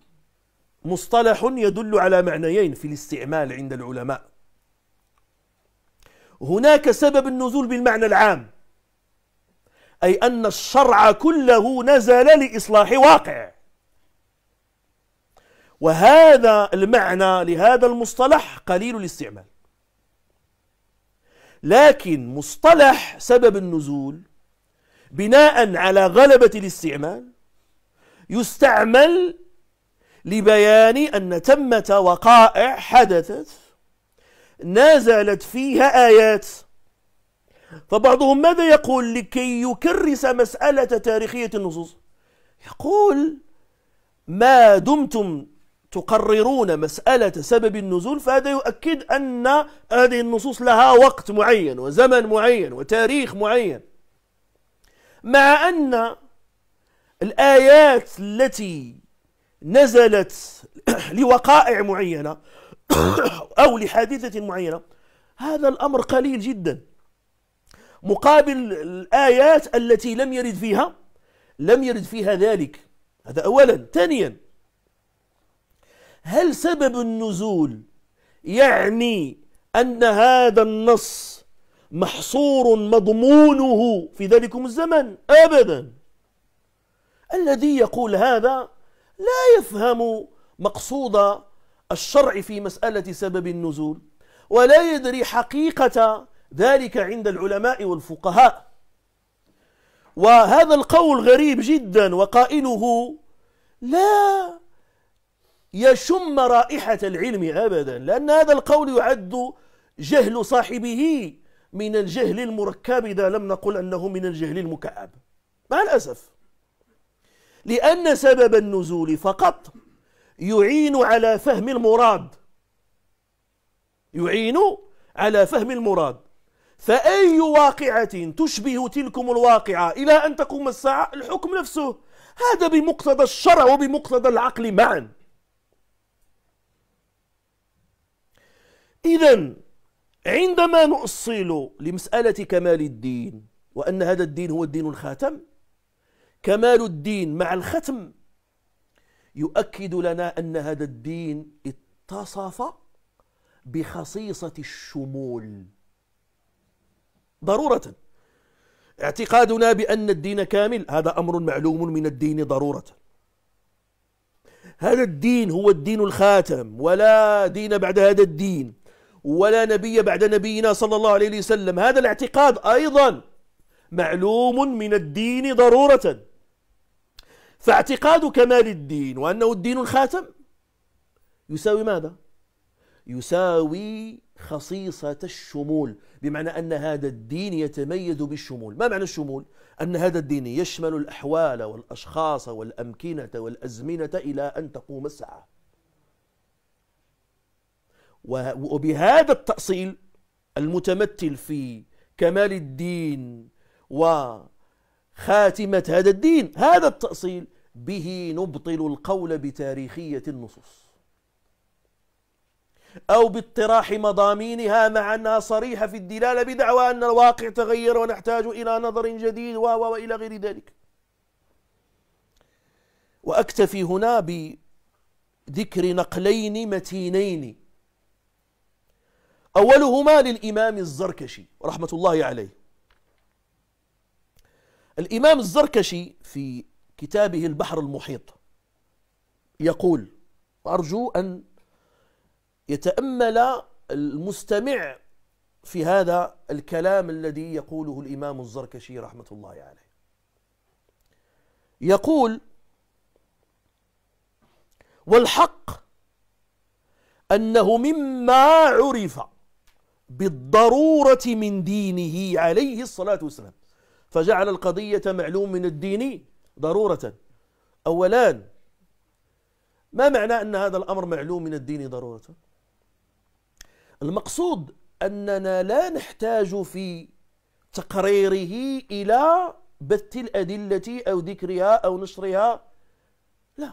مصطلح يدل على معنيين في الاستعمال عند العلماء هناك سبب النزول بالمعنى العام أي أن الشرع كله نزل لإصلاح واقع وهذا المعنى لهذا المصطلح قليل الاستعمال لكن مصطلح سبب النزول بناء على غلبة الاستعمال يستعمل لبيان أن ثمة وقائع حدثت نازلت فيها آيات فبعضهم ماذا يقول لكي يكرس مسألة تاريخية النصوص يقول ما دمتم تقررون مسألة سبب النزول فهذا يؤكد أن هذه النصوص لها وقت معين وزمن معين وتاريخ معين مع أن الآيات التي نزلت لوقائع معينة أو لحادثة معينة هذا الأمر قليل جدا مقابل الآيات التي لم يرد فيها لم يرد فيها ذلك هذا أولا ثانيا هل سبب النزول يعني أن هذا النص محصور مضمونه في ذلكم الزمن أبدا الذي يقول هذا لا يفهم مقصود الشرع في مسألة سبب النزول ولا يدري حقيقة ذلك عند العلماء والفقهاء وهذا القول غريب جدا وقائله لا يشم رائحة العلم أبدا لأن هذا القول يعد جهل صاحبه من الجهل المركب إذا لم نقل أنه من الجهل المكعب مع الأسف لأن سبب النزول فقط يعين على فهم المراد يعين على فهم المراد فأي واقعة تشبه تلكم الواقعة إلى أن تقوم الساعة الحكم نفسه هذا بمقتضى الشرع وبمقتضى العقل معا إذا عندما نؤصل لمسألة كمال الدين وأن هذا الدين هو الدين الخاتم كمال الدين مع الختم يؤكد لنا أن هذا الدين اتصف بخصيصة الشمول ضرورة اعتقادنا بأن الدين كامل هذا أمر معلوم من الدين ضرورة هذا الدين هو الدين الخاتم ولا دين بعد هذا الدين ولا نبي بعد نبينا صلى الله عليه وسلم هذا الاعتقاد أيضا معلوم من الدين ضرورة فاعتقاد كمال الدين وأنه الدين الخاتم يساوي ماذا؟ يساوي خصيصة الشمول بمعنى أن هذا الدين يتميز بالشمول ما معنى الشمول؟ أن هذا الدين يشمل الأحوال والأشخاص والأمكنة والأزمنة إلى أن تقوم الساعة وبهذا التأصيل المتمثل في كمال الدين وخاتمة هذا الدين هذا التأصيل به نبطل القول بتاريخية النصوص أو باطراح مضامينها مع أنها صريحة في الدلالة بدعوى أن الواقع تغير ونحتاج إلى نظر جديد و وإلى غير ذلك وأكتفي هنا بذكر نقلين متينين أولهما للإمام الزركشي رحمة الله عليه الإمام الزركشي في كتابه البحر المحيط يقول وأرجو أن يتأمل المستمع في هذا الكلام الذي يقوله الإمام الزركشي رحمة الله عليه يقول والحق أنه مما عرف بالضرورة من دينه عليه الصلاة والسلام فجعل القضية معلوم من الدين ضرورة أولا ما معنى أن هذا الأمر معلوم من الدين ضرورة المقصود أننا لا نحتاج في تقريره إلى بث الأدلة أو ذكرها أو نشرها لا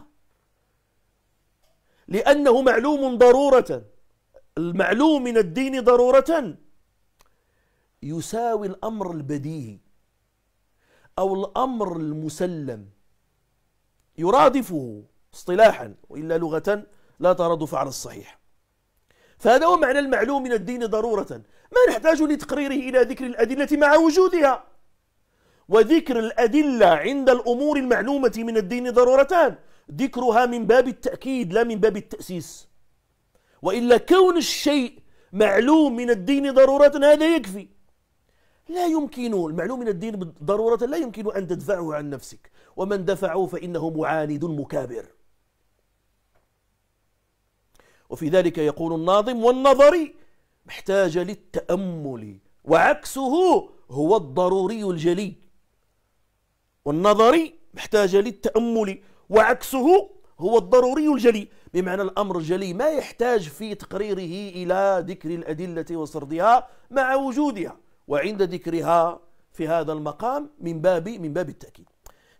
لأنه معلوم ضرورة المعلوم من الدين ضرورة يساوي الأمر البديهي أو الأمر المسلم يرادفه اصطلاحا وإلا لغة لا ترادف على الصحيح فهذا هو معنى المعلوم من الدين ضرورة ما نحتاج لتقريره إلى ذكر الأدلة مع وجودها وذكر الأدلة عند الأمور المعلومة من الدين ضرورتان ذكرها من باب التأكيد لا من باب التأسيس وإلا كون الشيء معلوم من الدين ضرورة هذا يكفي لا يمكن المعلوم من الدين ضرورة لا يمكن أن تدفعه عن نفسك ومن دفعه فإنه معاند مكابر وفي ذلك يقول الناظم والنظري محتاج للتأمل وعكسه هو الضروري الجلي والنظري محتاج للتأمل وعكسه هو الضروري الجلي بمعنى الأمر الجلي ما يحتاج في تقريره إلى ذكر الأدلة وسردها مع وجودها وعند ذكرها في هذا المقام من باب من باب التأكيد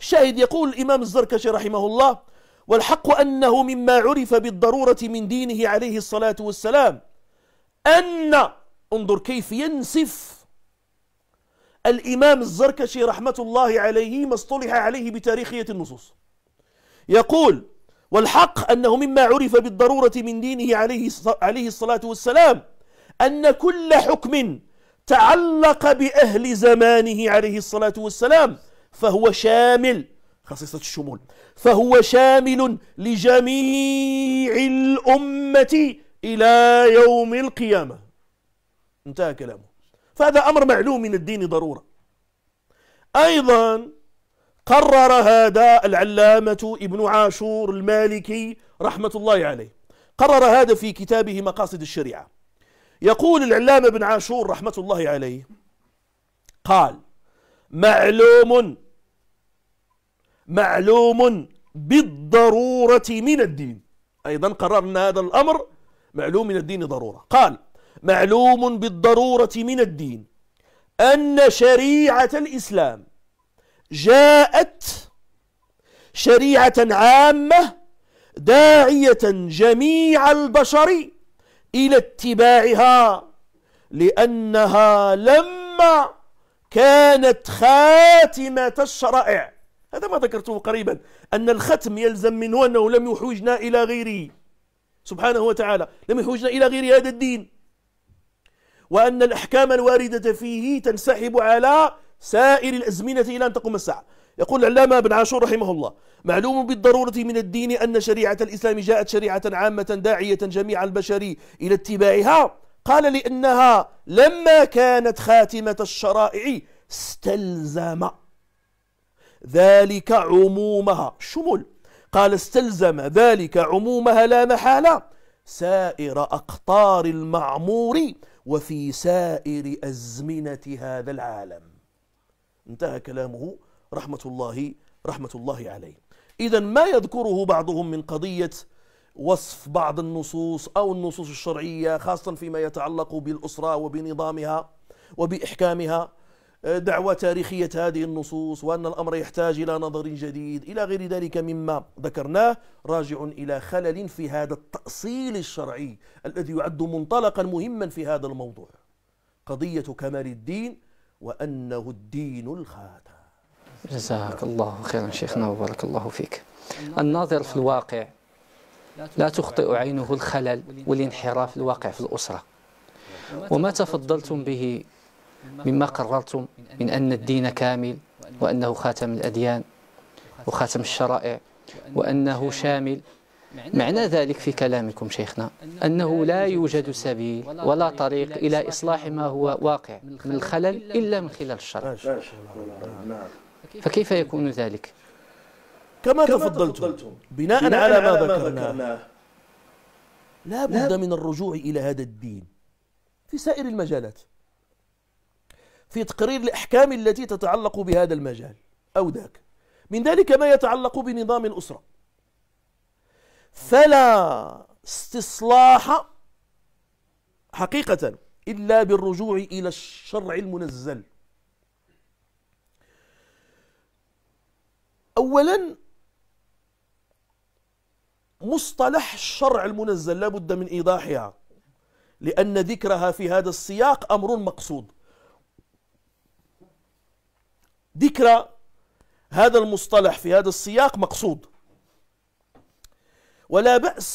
الشاهد يقول الإمام الزركشي رحمه الله والحق أنه مما عرف بالضرورة من دينه عليه الصلاة والسلام أن انظر كيف ينسف الإمام الزركشي رحمة الله عليه ما اصطلح عليه بتاريخية النصوص يقول والحق أنه مما عرف بالضرورة من دينه عليه عليه الصلاة والسلام أن كل حكم تعلق بأهل زمانه عليه الصلاة والسلام فهو شامل خصيصة الشمول فهو شامل لجميع الأمة إلى يوم القيامة انتهى كلامه فهذا أمر معلوم من الدين ضرورة أيضا قرر هذا العلامة ابن عاشور المالكي رحمة الله عليه قرر هذا في كتابه مقاصد الشريعة يقول العلامة ابن عاشور رحمة الله عليه قال معلوم معلوم بالضرورة من الدين أيضا قررنا هذا الأمر معلوم من الدين ضرورة قال معلوم بالضرورة من الدين أن شريعة الإسلام جاءت شريعة عامة داعية جميع البشر إلى اتباعها لأنها لما كانت خاتمة الشرائع هذا ما ذكرته قريبا أن الختم يلزم منه أنه لم يحوجنا إلى غيره سبحانه وتعالى لم يحوجنا إلى غير هذا الدين وأن الأحكام الواردة فيه تنسحب على سائر الأزمنة إلى أن تقوم الساعة يقول العلامة بن عاشور رحمه الله معلوم بالضرورة من الدين أن شريعة الإسلام جاءت شريعة عامة داعية جميع البشر إلى اتباعها قال لأنها لما كانت خاتمة الشرائع استلزم ذلك عمومها شمول قال استلزم ذلك عمومها لا محالة سائر أقطار المعمور وفي سائر أزمنة هذا العالم انتهى كلامه رحمة الله رحمة الله عليه إذا ما يذكره بعضهم من قضية وصف بعض النصوص أو النصوص الشرعية خاصة فيما يتعلق بالأسرة وبنظامها وبإحكامها دعوة تاريخية هذه النصوص وأن الأمر يحتاج إلى نظر جديد إلى غير ذلك مما ذكرناه راجع إلى خلل في هذا التأصيل الشرعي الذي يعد منطلقا مهما في هذا الموضوع قضية كمال الدين وأنه الدين الخاتم جزاك الله خيرا شيخنا وبارك الله فيك الناظر في الواقع لا تخطئ عينه الخلل والانحراف الواقع في الأسرة وما تفضلتم به مما قررتم من أن الدين كامل وأنه خاتم الأديان وخاتم الشرائع وأنه شامل معنى ذلك في كلامكم شيخنا أنه لا يوجد سبيل ولا طريق إلى إصلاح ما هو واقع من الخلل إلا من خلال الشرع نعم. فكيف يكون ذلك؟ كما تفضلتم بناء على ما ذكرناه لا بد من الرجوع إلى هذا الدين في سائر المجالات في تقرير الأحكام التي تتعلق بهذا المجال أو ذاك من ذلك ما يتعلق بنظام الأسرة فلا استصلاح حقيقة إلا بالرجوع إلى الشرع المنزل أولا مصطلح الشرع المنزل لا بد من إيضاحها لأن ذكرها في هذا السياق أمر مقصود ذكر هذا المصطلح في هذا السياق مقصود ولا بأس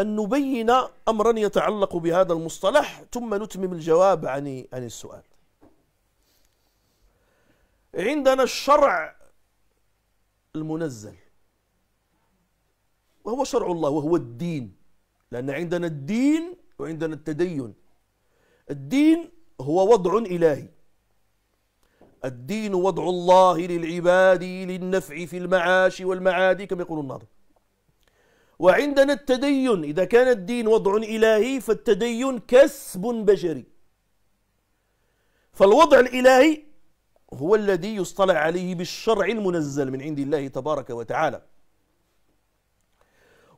أن نبين أمرا يتعلق بهذا المصطلح ثم نتمم الجواب عن عن السؤال عندنا الشرع المنزل وهو شرع الله وهو الدين لأن عندنا الدين وعندنا التدين الدين هو وضع إلهي الدين وضع الله للعباد للنفع في المعاش والمعاد كما يقول الناظم وعندنا التدين إذا كان الدين وضع إلهي فالتدين كسب بشري فالوضع الإلهي هو الذي يصطلح عليه بالشرع المنزل من عند الله تبارك وتعالى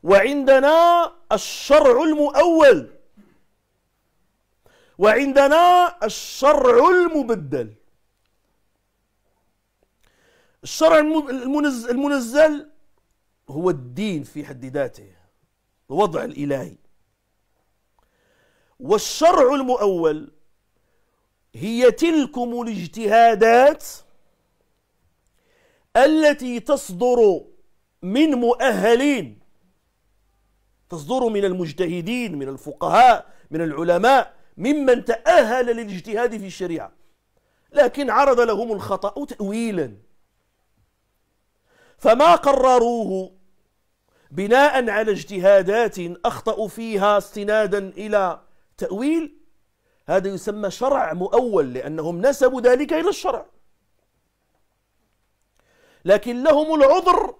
وعندنا الشرع المؤول وعندنا الشرع المبدل الشرع المنزل هو الدين في حد ذاته الوضع الإلهي والشرع المؤول هي تلكم الاجتهادات التي تصدر من مؤهلين تصدر من المجتهدين من الفقهاء من العلماء ممن تأهل للاجتهاد في الشريعة لكن عرض لهم الخطأ تأويلا فما قرروه بناء على اجتهادات أخطأوا فيها استنادا إلى تأويل هذا يسمى شرع مؤول لأنهم نسبوا ذلك إلى الشرع لكن لهم العذر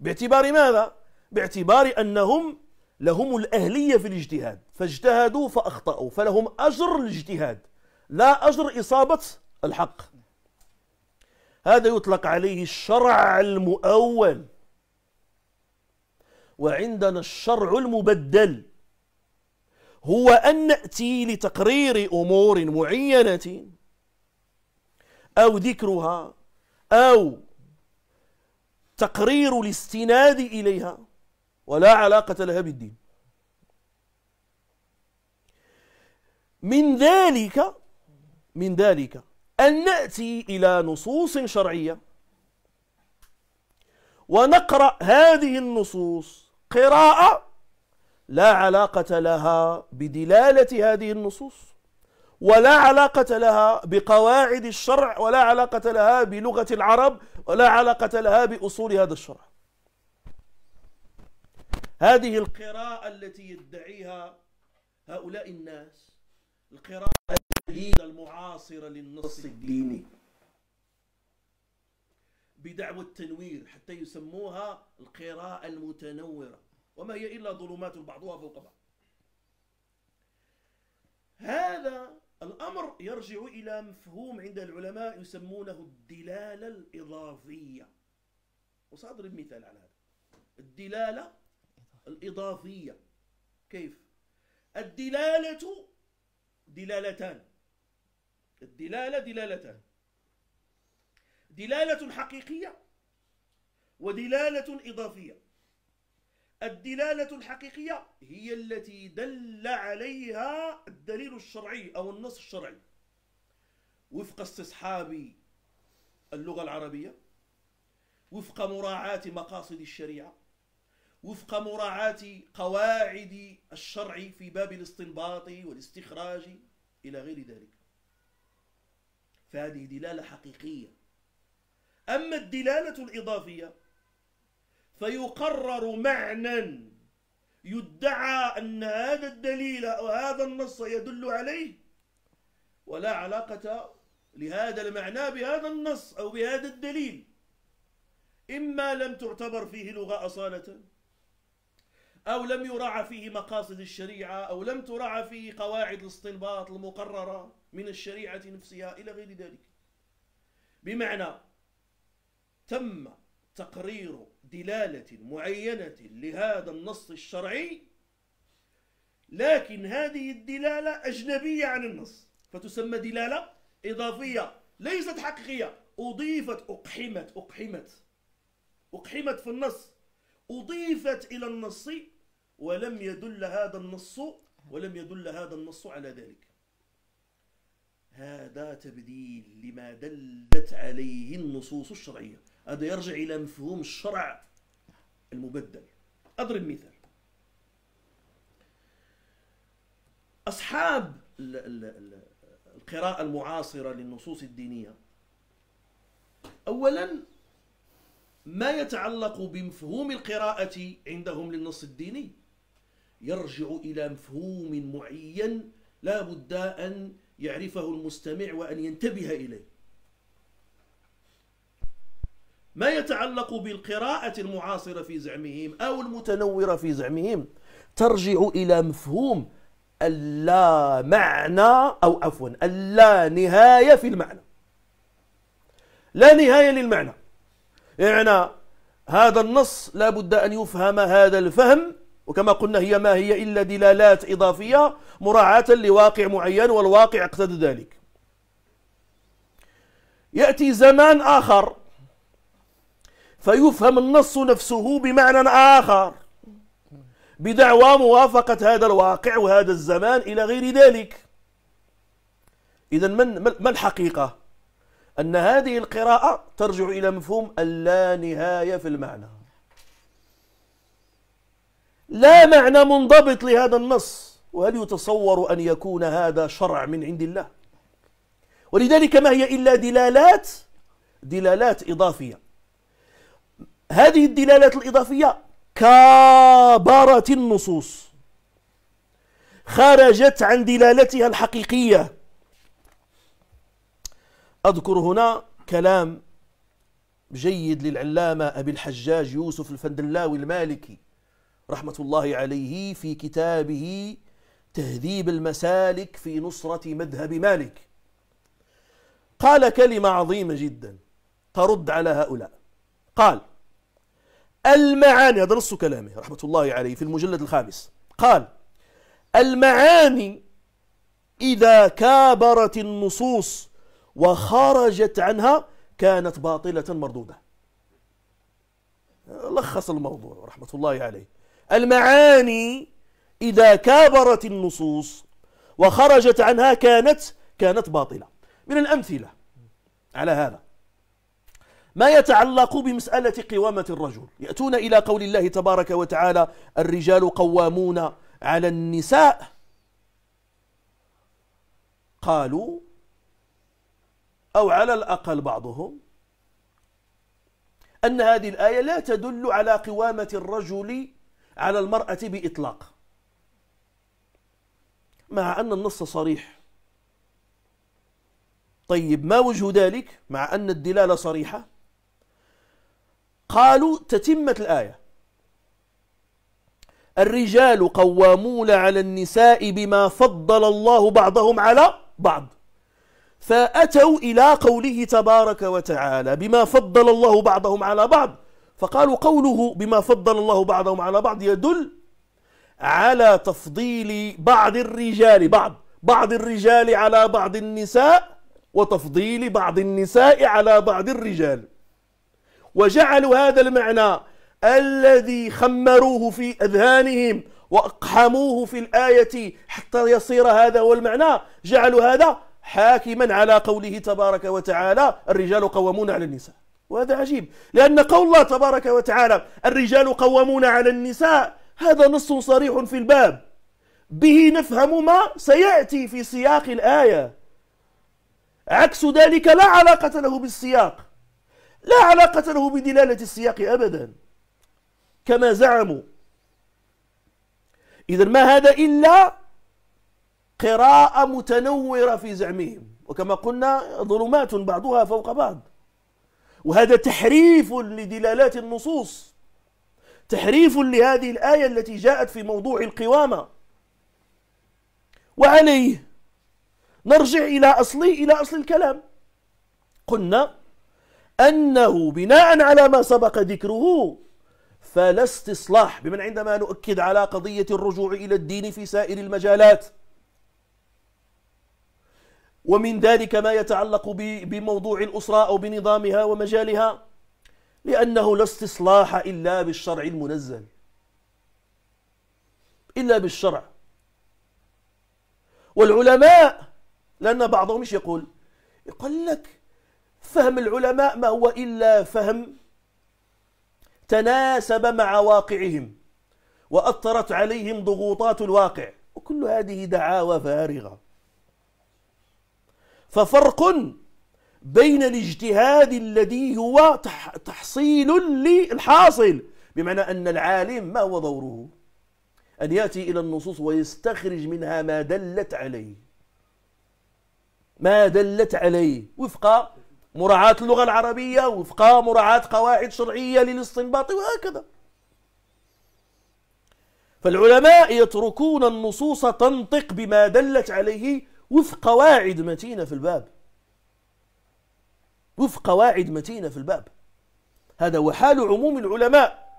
باعتبار ماذا؟ باعتبار أنهم لهم الأهلية في الاجتهاد فاجتهدوا فأخطأوا فلهم أجر الاجتهاد لا أجر إصابة الحق هذا يطلق عليه الشرع المؤول وعندنا الشرع المبدل هو أن نأتي لتقرير أمور معينة أو ذكرها أو تقرير الاستناد إليها ولا علاقة لها بالدين من ذلك من ذلك أن نأتي إلى نصوص شرعية ونقرأ هذه النصوص قراءة لا علاقة لها بدلالة هذه النصوص ولا علاقة لها بقواعد الشرع ولا علاقة لها بلغة العرب ولا علاقة لها بأصول هذا الشرع هذه القراءة التي يدعيها هؤلاء الناس القراءة الجيل المعاصرة للنص الديني بدعوة التنوير حتى يسموها القراءة المتنورة وما هي إلا ظلمات بعضها فوق بعض هذا الأمر يرجع إلى مفهوم عند العلماء يسمونه الدلالة الإضافية وسأضرب مثال على هذا الدلالة الإضافية كيف؟ الدلالة دلالتان الدلالة دلالتان دلالة حقيقية ودلالة إضافية الدلالة الحقيقية هي التي دل عليها الدليل الشرعي أو النص الشرعي وفق استصحاب اللغة العربية وفق مراعاة مقاصد الشريعة وفق مراعاة قواعد الشرع في باب الاستنباط والاستخراج إلى غير ذلك فهذه دلالة حقيقية أما الدلالة الإضافية فيقرر معنى يدعى أن هذا الدليل أو هذا النص يدل عليه ولا علاقة لهذا المعنى بهذا النص أو بهذا الدليل إما لم تعتبر فيه لغة أصالة أو لم يراعى فيه مقاصد الشريعة أو لم تراعى فيه قواعد الاستنباط المقررة من الشريعة نفسها إلى غير ذلك بمعنى تم تقرير دلالة معينة لهذا النص الشرعي لكن هذه الدلالة أجنبية عن النص فتسمى دلالة إضافية ليست حقيقية أضيفت أقحمت أقحمت أقحمت في النص أضيفت إلى النص ولم يدل هذا النص ولم يدل هذا النص على ذلك هذا تبديل لما دلت عليه النصوص الشرعية هذا يرجع إلى مفهوم الشرع المبدل أضرب مثال أصحاب القراءة المعاصرة للنصوص الدينية أولا ما يتعلق بمفهوم القراءة عندهم للنص الديني يرجع إلى مفهوم معين لا بد أن يعرفه المستمع وأن ينتبه إليه ما يتعلق بالقراءة المعاصرة في زعمهم أو المتنورة في زعمهم ترجع إلى مفهوم اللا معنى أو عفوا اللا نهاية في المعنى لا نهاية للمعنى يعني هذا النص لا بد أن يفهم هذا الفهم وكما قلنا هي ما هي إلا دلالات إضافية مراعاة لواقع معين والواقع اقتضى ذلك يأتي زمان آخر فيفهم النص نفسه بمعنى آخر بدعوى موافقة هذا الواقع وهذا الزمان إلى غير ذلك إذا من ما الحقيقة؟ أن هذه القراءة ترجع إلى مفهوم اللانهاية في المعنى لا معنى منضبط لهذا النص وهل يتصور أن يكون هذا شرع من عند الله ولذلك ما هي إلا دلالات دلالات إضافية هذه الدلالات الإضافية كابرت النصوص خرجت عن دلالتها الحقيقية أذكر هنا كلام جيد للعلامة أبي الحجاج يوسف الفندلاوي المالكي رحمة الله عليه في كتابه تهذيب المسالك في نصرة مذهب مالك قال كلمة عظيمة جدا ترد على هؤلاء قال المعاني هذا نص كلامه رحمة الله عليه في المجلد الخامس قال المعاني إذا كابرت النصوص وخرجت عنها كانت باطلة مردودة لخص الموضوع رحمة الله عليه المعاني إذا كابرت النصوص وخرجت عنها كانت كانت باطلة من الأمثلة على هذا ما يتعلق بمسألة قوامة الرجل يأتون إلى قول الله تبارك وتعالى الرجال قوامون على النساء قالوا أو على الأقل بعضهم أن هذه الآية لا تدل على قوامة الرجل على المرأة بإطلاق مع أن النص صريح طيب ما وجه ذلك مع أن الدلالة صريحة قالوا تتمة الآية الرجال قوامون على النساء بما فضل الله بعضهم على بعض فأتوا إلى قوله تبارك وتعالى بما فضل الله بعضهم على بعض فقالوا قوله بما فضل الله بعضهم على بعض يدل على تفضيل بعض الرجال بعض بعض الرجال على بعض النساء وتفضيل بعض النساء على بعض الرجال وجعلوا هذا المعنى الذي خمروه في أذهانهم وأقحموه في الآية حتى يصير هذا هو المعنى جعلوا هذا حاكما على قوله تبارك وتعالى الرجال قوامون على النساء وهذا عجيب لأن قول الله تبارك وتعالى الرجال قوامون على النساء هذا نص صريح في الباب به نفهم ما سيأتي في سياق الآية عكس ذلك لا علاقة له بالسياق لا علاقة له بدلالة السياق أبدا كما زعموا إذا ما هذا إلا قراءة متنورة في زعمهم وكما قلنا ظلمات بعضها فوق بعض وهذا تحريف لدلالات النصوص تحريف لهذه الآية التي جاءت في موضوع القوامة وعليه نرجع إلى أصل إلى أصل الكلام قلنا أنه بناء على ما سبق ذكره فلا استصلاح بمن عندما نؤكد على قضية الرجوع إلى الدين في سائر المجالات ومن ذلك ما يتعلق بموضوع الأسرة أو بنظامها ومجالها لأنه لا استصلاح إلا بالشرع المنزل إلا بالشرع والعلماء لأن بعضهم مش يقول يقول لك فهم العلماء ما هو إلا فهم تناسب مع واقعهم وأثرت عليهم ضغوطات الواقع وكل هذه دعاوى فارغة ففرق بين الاجتهاد الذي هو تحصيل للحاصل بمعنى أن العالم ما هو دوره أن يأتي إلى النصوص ويستخرج منها ما دلت عليه ما دلت عليه وفق مراعاة اللغة العربية وفق مراعاة قواعد شرعية للاستنباط وهكذا فالعلماء يتركون النصوص تنطق بما دلت عليه وفق قواعد متينة في الباب وفق قواعد متينة في الباب هذا وحال عموم العلماء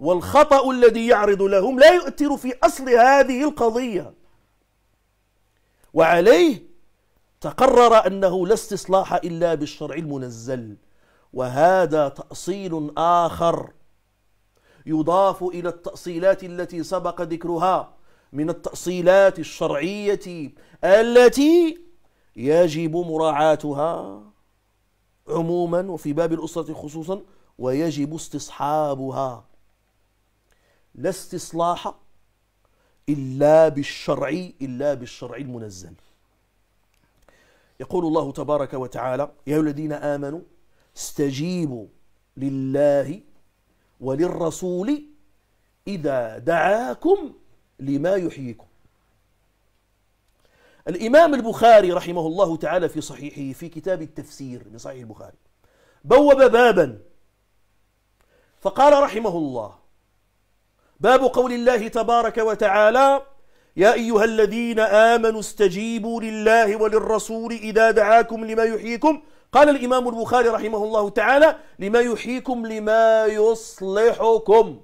والخطأ الذي يعرض لهم لا يؤثر في أصل هذه القضية وعليه تقرر أنه لا استصلاح إلا بالشرع المنزل وهذا تأصيل آخر يضاف إلى التأصيلات التي سبق ذكرها من التأصيلات الشرعية التي يجب مراعاتها عموما وفي باب الأسرة خصوصا ويجب استصحابها لا استصلاح إلا بالشرع إلا بالشرع المنزل يقول الله تبارك وتعالى يا الذين آمنوا استجيبوا لله وللرسول إذا دعاكم لما يحييكم الإمام البخاري رحمه الله تعالى في صحيحه في كتاب التفسير من صحيح البخاري بوب بابا فقال رحمه الله باب قول الله تبارك وتعالى يا أيها الذين آمنوا استجيبوا لله وللرسول إذا دعاكم لما يحييكم قال الإمام البخاري رحمه الله تعالى لما يحييكم لما يصلحكم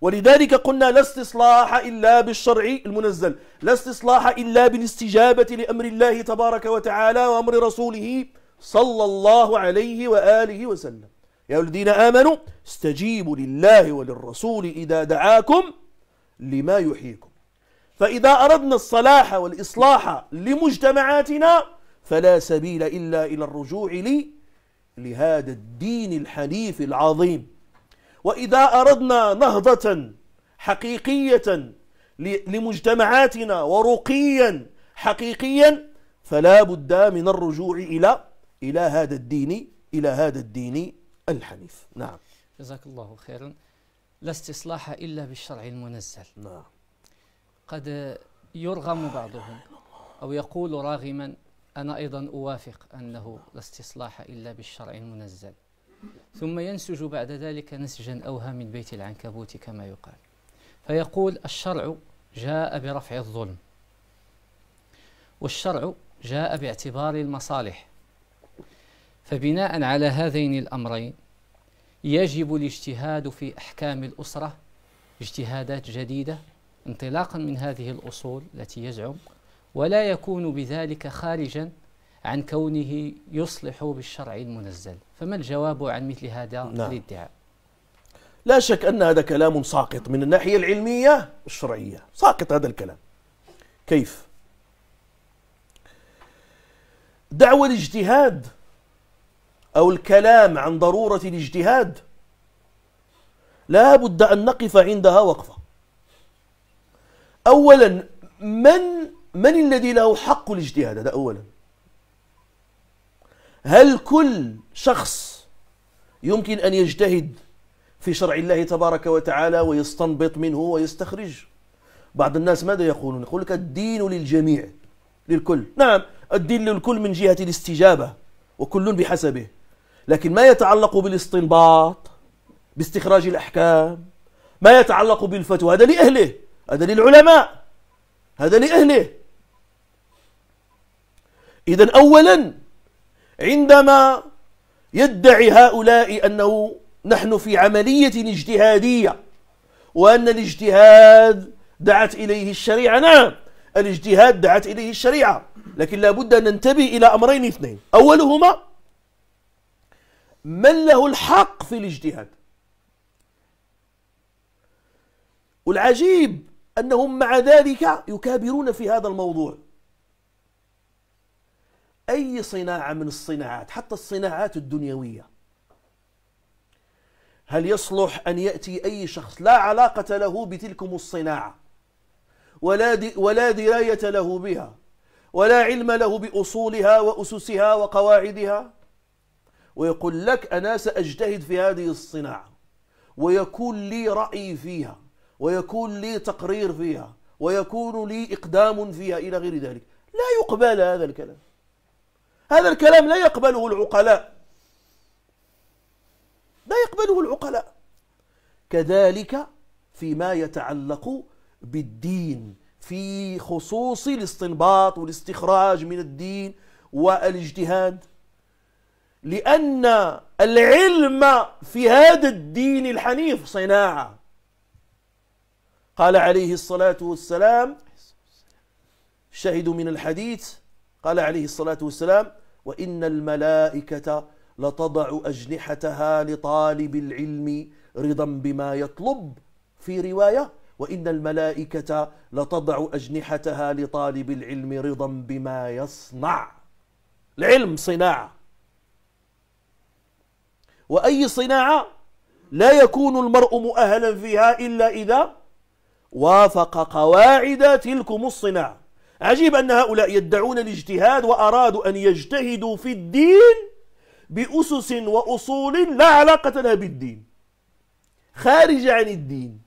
ولذلك قلنا لا استصلاح إلا بالشرع المنزل لا استصلاح إلا بالاستجابة لأمر الله تبارك وتعالى وأمر رسوله صلى الله عليه وآله وسلم يا الذين آمنوا استجيبوا لله وللرسول إذا دعاكم لما يحييكم فإذا أردنا الصلاح والإصلاح لمجتمعاتنا فلا سبيل إلا إلى الرجوع لي لهذا الدين الحنيف العظيم وإذا أردنا نهضة حقيقية لمجتمعاتنا ورقيا حقيقيا فلا بد من الرجوع إلى إلى هذا الدين إلى هذا الدين الحنيف نعم جزاك الله خيرا لا استصلاح إلا بالشرع المنزل نعم قد يرغم بعضهم أو يقول راغما أنا أيضا أوافق أنه لا استصلاح إلا بالشرع المنزل ثم ينسج بعد ذلك نسجا أوهى من بيت العنكبوت كما يقال فيقول الشرع جاء برفع الظلم والشرع جاء باعتبار المصالح فبناء على هذين الأمرين يجب الاجتهاد في أحكام الأسرة اجتهادات جديدة انطلاقا من هذه الأصول التي يزعم ولا يكون بذلك خارجا عن كونه يصلح بالشرع المنزل فما الجواب عن مثل هذا نعم. الادعاء لا شك أن هذا كلام ساقط من الناحية العلمية الشرعية ساقط هذا الكلام كيف دعوة الاجتهاد أو الكلام عن ضرورة الاجتهاد لا بد أن نقف عندها وقفة أولا من من الذي له حق الاجتهاد هذا أولا هل كل شخص يمكن أن يجتهد في شرع الله تبارك وتعالى ويستنبط منه ويستخرج بعض الناس ماذا يقولون يقول لك الدين للجميع للكل نعم الدين للكل من جهة الاستجابة وكل بحسبه لكن ما يتعلق بالاستنباط باستخراج الأحكام ما يتعلق بالفتوى هذا لأهله هذا للعلماء هذا لأهله إذا أولا عندما يدعي هؤلاء أنه نحن في عملية اجتهادية وأن الاجتهاد دعت إليه الشريعة نعم الاجتهاد دعت إليه الشريعة لكن لا بد أن ننتبه إلى أمرين اثنين أولهما من له الحق في الاجتهاد والعجيب أنهم مع ذلك يكابرون في هذا الموضوع أي صناعة من الصناعات حتى الصناعات الدنيوية هل يصلح أن يأتي أي شخص لا علاقة له بتلكم الصناعة ولا, دي ولا دراية له بها ولا علم له بأصولها وأسسها وقواعدها ويقول لك أنا سأجتهد في هذه الصناعة ويكون لي رأي فيها ويكون لي تقرير فيها ويكون لي إقدام فيها إلى غير ذلك لا يقبل هذا الكلام هذا الكلام لا يقبله العقلاء لا يقبله العقلاء كذلك فيما يتعلق بالدين في خصوص الاستنباط والاستخراج من الدين والاجتهاد لأن العلم في هذا الدين الحنيف صناعة قال عليه الصلاة والسلام شهدوا من الحديث قال عليه الصلاة والسلام وإن الملائكة لتضع أجنحتها لطالب العلم رضا بما يطلب في رواية وإن الملائكة لتضع أجنحتها لطالب العلم رضا بما يصنع العلم صناعة وأي صناعة لا يكون المرء مؤهلا فيها إلا إذا وافق قواعد تلكم الصناعة عجيب أن هؤلاء يدعون الاجتهاد وأرادوا أن يجتهدوا في الدين بأسس وأصول لا علاقة لها بالدين خارجة عن الدين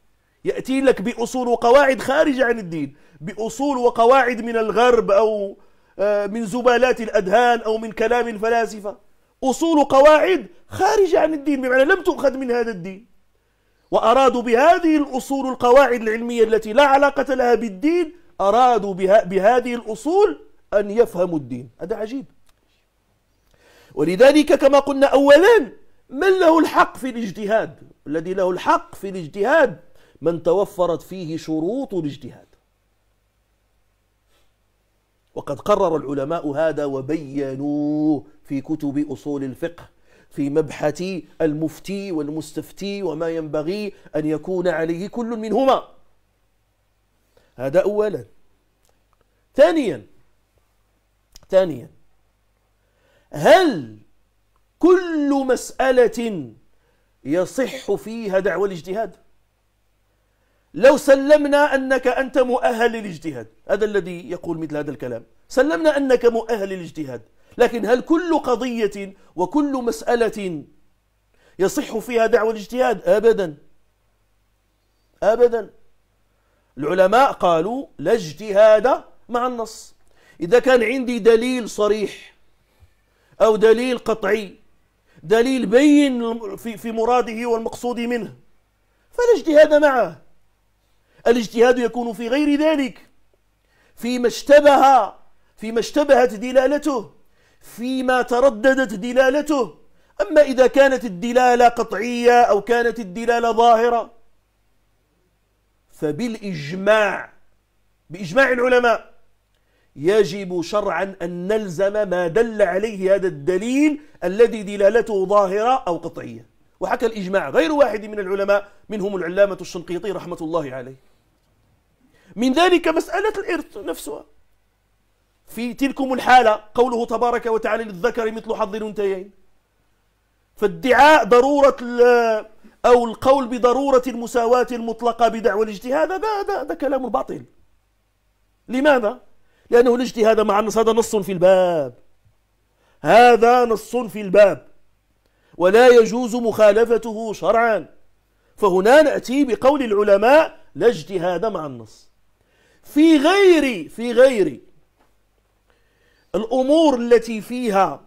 يأتي لك بأصول وقواعد خارجة عن الدين بأصول وقواعد من الغرب أو آه، من زبالات الأذهان أو من كلام الفلاسفة أصول قواعد خارجة عن الدين بمعنى لم تؤخذ من هذا الدين وأرادوا بهذه الأصول القواعد العلمية التي لا علاقة لها بالدين أرادوا بها بهذه الأصول أن يفهموا الدين هذا عجيب ولذلك كما قلنا أولا من له الحق في الاجتهاد الذي له الحق في الاجتهاد من توفرت فيه شروط الاجتهاد وقد قرر العلماء هذا وبينوه في كتب أصول الفقه في مبحث المفتي والمستفتي وما ينبغي أن يكون عليه كل منهما هذا أولا ثانيا ثانيا هل كل مسألة يصح فيها دعوى الاجتهاد لو سلمنا أنك أنت مؤهل للاجتهاد هذا الذي يقول مثل هذا الكلام سلمنا أنك مؤهل للاجتهاد لكن هل كل قضية وكل مسألة يصح فيها دعوى الاجتهاد أبدا أبدا العلماء قالوا لا اجتهاد مع النص إذا كان عندي دليل صريح أو دليل قطعي دليل بين في, في مراده والمقصود منه فلا اجتهاد معه الاجتهاد يكون في غير ذلك فيما اشتبه فيما اشتبهت دلالته فيما ترددت دلالته أما إذا كانت الدلالة قطعية أو كانت الدلالة ظاهرة فبالإجماع بإجماع العلماء يجب شرعا أن نلزم ما دل عليه هذا الدليل الذي دلالته ظاهرة أو قطعية وحكى الإجماع غير واحد من العلماء منهم العلامة الشنقيطي رحمة الله عليه من ذلك مسألة الإرث نفسها في تلكم الحالة قوله تبارك وتعالى للذكر مثل حظ الأنثيين فادعاء ضرورة أو القول بضرورة المساواة المطلقة بدعوى الاجتهاد هذا هذا كلام باطل لماذا؟ لأنه الاجتهاد مع النص هذا نص في الباب هذا نص في الباب ولا يجوز مخالفته شرعا فهنا نأتي بقول العلماء لا اجتهاد مع النص في غير في غير الأمور التي فيها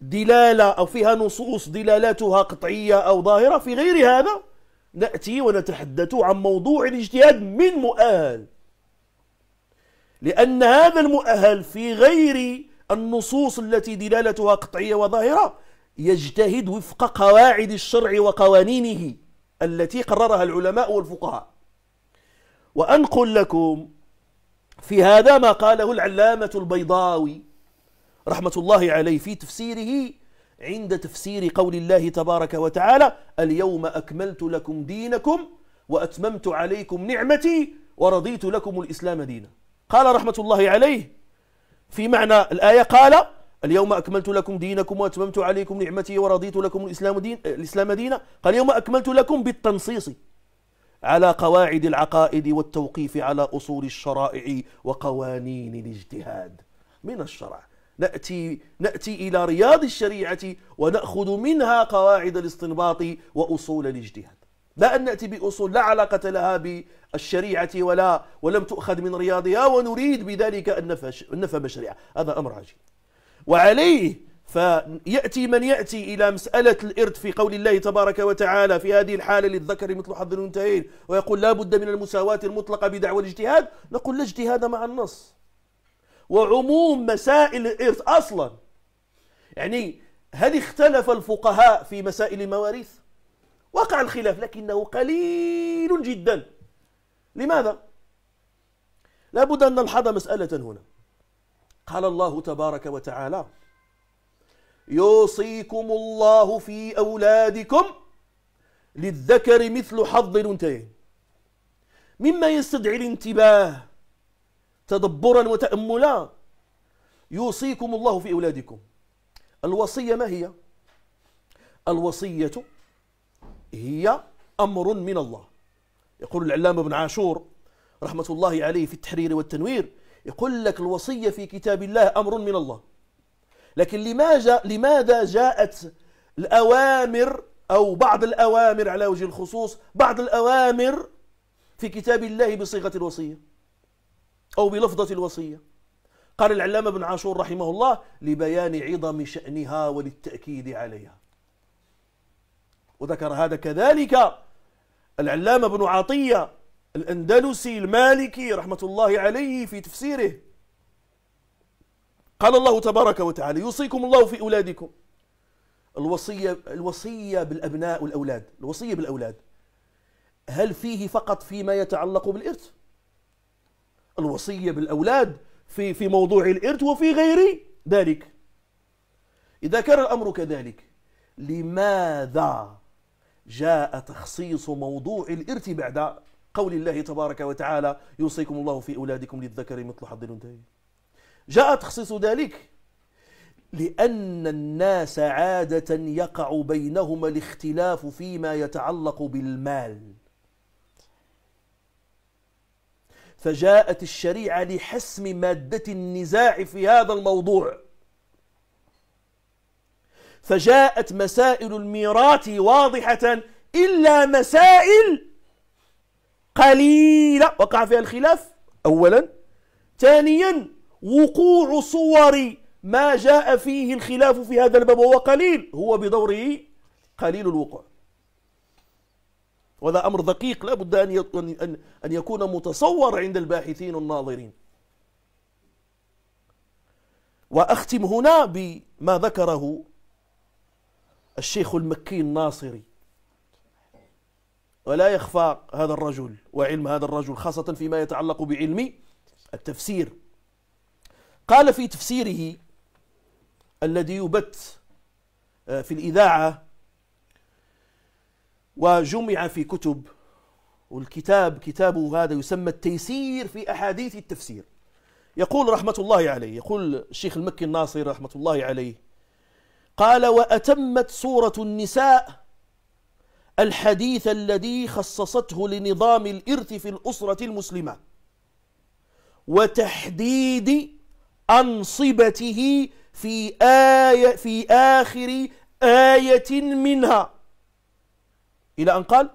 دلالة أو فيها نصوص دلالاتها قطعية أو ظاهرة في غير هذا نأتي ونتحدث عن موضوع الاجتهاد من مؤهل لأن هذا المؤهل في غير النصوص التي دلالتها قطعية وظاهرة يجتهد وفق قواعد الشرع وقوانينه التي قررها العلماء والفقهاء وأنقل لكم في هذا ما قاله العلامة البيضاوي رحمة الله عليه في تفسيره عند تفسير قول الله تبارك وتعالى اليوم أكملت لكم دينكم وأتممت عليكم نعمتي ورضيت لكم الإسلام دينا قال رحمة الله عليه في معنى الآية قال اليوم أكملت لكم دينكم وأتممت عليكم نعمتي ورضيت لكم الإسلام, دين الإسلام دينا قال اليوم أكملت لكم بالتنصيص على قواعد العقائد والتوقيف على أصول الشرائع وقوانين الاجتهاد من الشرع نأتي, نأتي إلى رياض الشريعة ونأخذ منها قواعد الاستنباط وأصول الاجتهاد لا أن نأتي بأصول لا علاقة لها بالشريعة ولا ولم تؤخذ من رياضها ونريد بذلك أن نفهم الشريعة هذا أمر عجيب وعليه فيأتي من يأتي إلى مسألة الإرث في قول الله تبارك وتعالى في هذه الحالة للذكر مثل حظ الأنثيين ويقول لا بد من المساواة المطلقة بدعوى الاجتهاد نقول لا اجتهاد مع النص وعموم مسائل الإرث أصلا يعني هل اختلف الفقهاء في مسائل المواريث وقع الخلاف لكنه قليل جدا لماذا لابد أن نلحظ مسألة هنا قال الله تبارك وتعالى يوصيكم الله في أولادكم للذكر مثل حظ الأنثيين مما يستدعي الانتباه تدبرا وتأملا يوصيكم الله في أولادكم الوصية ما هي؟ الوصية هي أمر من الله يقول العلامة ابن عاشور رحمة الله عليه في التحرير والتنوير يقول لك الوصية في كتاب الله أمر من الله لكن لماذا لماذا جاءت الأوامر أو بعض الأوامر على وجه الخصوص بعض الأوامر في كتاب الله بصيغة الوصية أو بلفظة الوصية قال العلامة بن عاشور رحمه الله لبيان عظم شأنها وللتأكيد عليها وذكر هذا كذلك العلامة بن عطية الأندلسي المالكي رحمة الله عليه في تفسيره قال الله تبارك وتعالى يوصيكم الله في أولادكم الوصية, الوصية بالأبناء والأولاد الوصية بالأولاد هل فيه فقط فيما يتعلق بالإرث الوصية بالأولاد في في موضوع الإرث وفي غير ذلك إذا كان الأمر كذلك لماذا جاء تخصيص موضوع الإرث بعد قول الله تبارك وتعالى يوصيكم الله في أولادكم للذكر مثل حظ الأنثيين جاء تخصيص ذلك لأن الناس عادة يقع بينهما الاختلاف فيما يتعلق بالمال فجاءت الشريعة لحسم مادة النزاع في هذا الموضوع فجاءت مسائل الميراث واضحة إلا مسائل قليلة وقع فيها الخلاف أولا ثانيا وقوع صور ما جاء فيه الخلاف في هذا الباب وهو قليل هو بدوره قليل الوقوع وهذا أمر دقيق لا بد أن أن يكون متصور عند الباحثين الناظرين وأختم هنا بما ذكره الشيخ المكي الناصري ولا يخفى هذا الرجل وعلم هذا الرجل خاصة فيما يتعلق بعلم التفسير قال في تفسيره الذي يبت آه، في الإذاعة وجمع في كتب والكتاب كتابه هذا يسمى التيسير في أحاديث التفسير يقول رحمة الله عليه يقول الشيخ المكي الناصر رحمة الله عليه قال وأتمت سورة النساء الحديث الذي خصصته لنظام الإرث في الأسرة المسلمة وتحديد أنصبته في آية في آخر آية منها إلى أن قال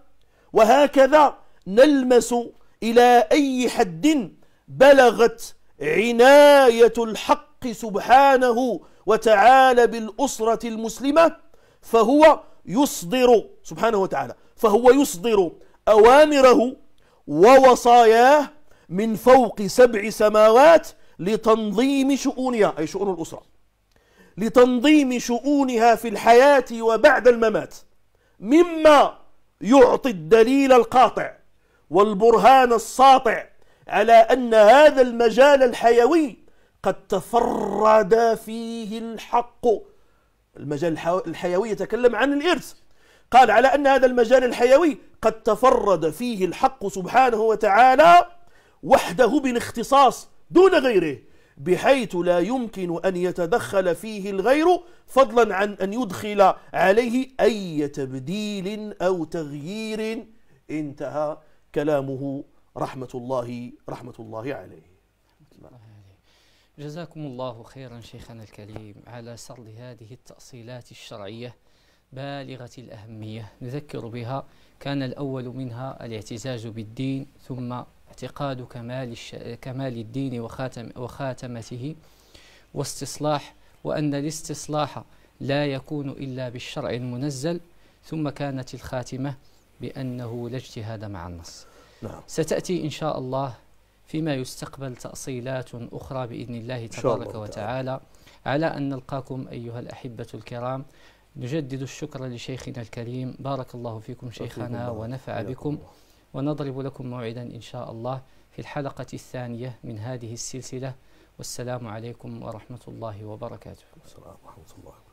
وهكذا نلمس إلى أي حد بلغت عناية الحق سبحانه وتعالى بالأسرة المسلمة فهو يصدر سبحانه وتعالى فهو يصدر أوامره ووصاياه من فوق سبع سماوات لتنظيم شؤونها أي شؤون الأسرة لتنظيم شؤونها في الحياة وبعد الممات مما يعطي الدليل القاطع والبرهان الساطع على أن هذا المجال الحيوي قد تفرد فيه الحق المجال الحيوي يتكلم عن الإرث قال على أن هذا المجال الحيوي قد تفرد فيه الحق سبحانه وتعالى وحده بالاختصاص دون غيره بحيث لا يمكن أن يتدخل فيه الغير فضلا عن أن يدخل عليه أي تبديل أو تغيير انتهى كلامه رحمة الله رحمة الله عليه جزاكم الله خيرا شيخنا الكريم على سرد هذه التأصيلات الشرعية بالغة الأهمية نذكر بها كان الأول منها الاعتزاز بالدين ثم اعتقاد كمال, الش... كمال الدين وخاتم... وخاتمته واستصلاح وأن الاستصلاح لا يكون إلا بالشرع المنزل ثم كانت الخاتمة بأنه لا اجتهاد مع النص نعم. ستأتي إن شاء الله فيما يستقبل تأصيلات أخرى بإذن الله تبارك الله وتعالى على أن نلقاكم أيها الأحبة الكرام نجدد الشكر لشيخنا الكريم بارك الله فيكم شيخنا ونفع بكم الله. ونضرب لكم موعدا إن شاء الله في الحلقة الثانية من هذه السلسلة والسلام عليكم ورحمة الله وبركاته. السلام ورحمة الله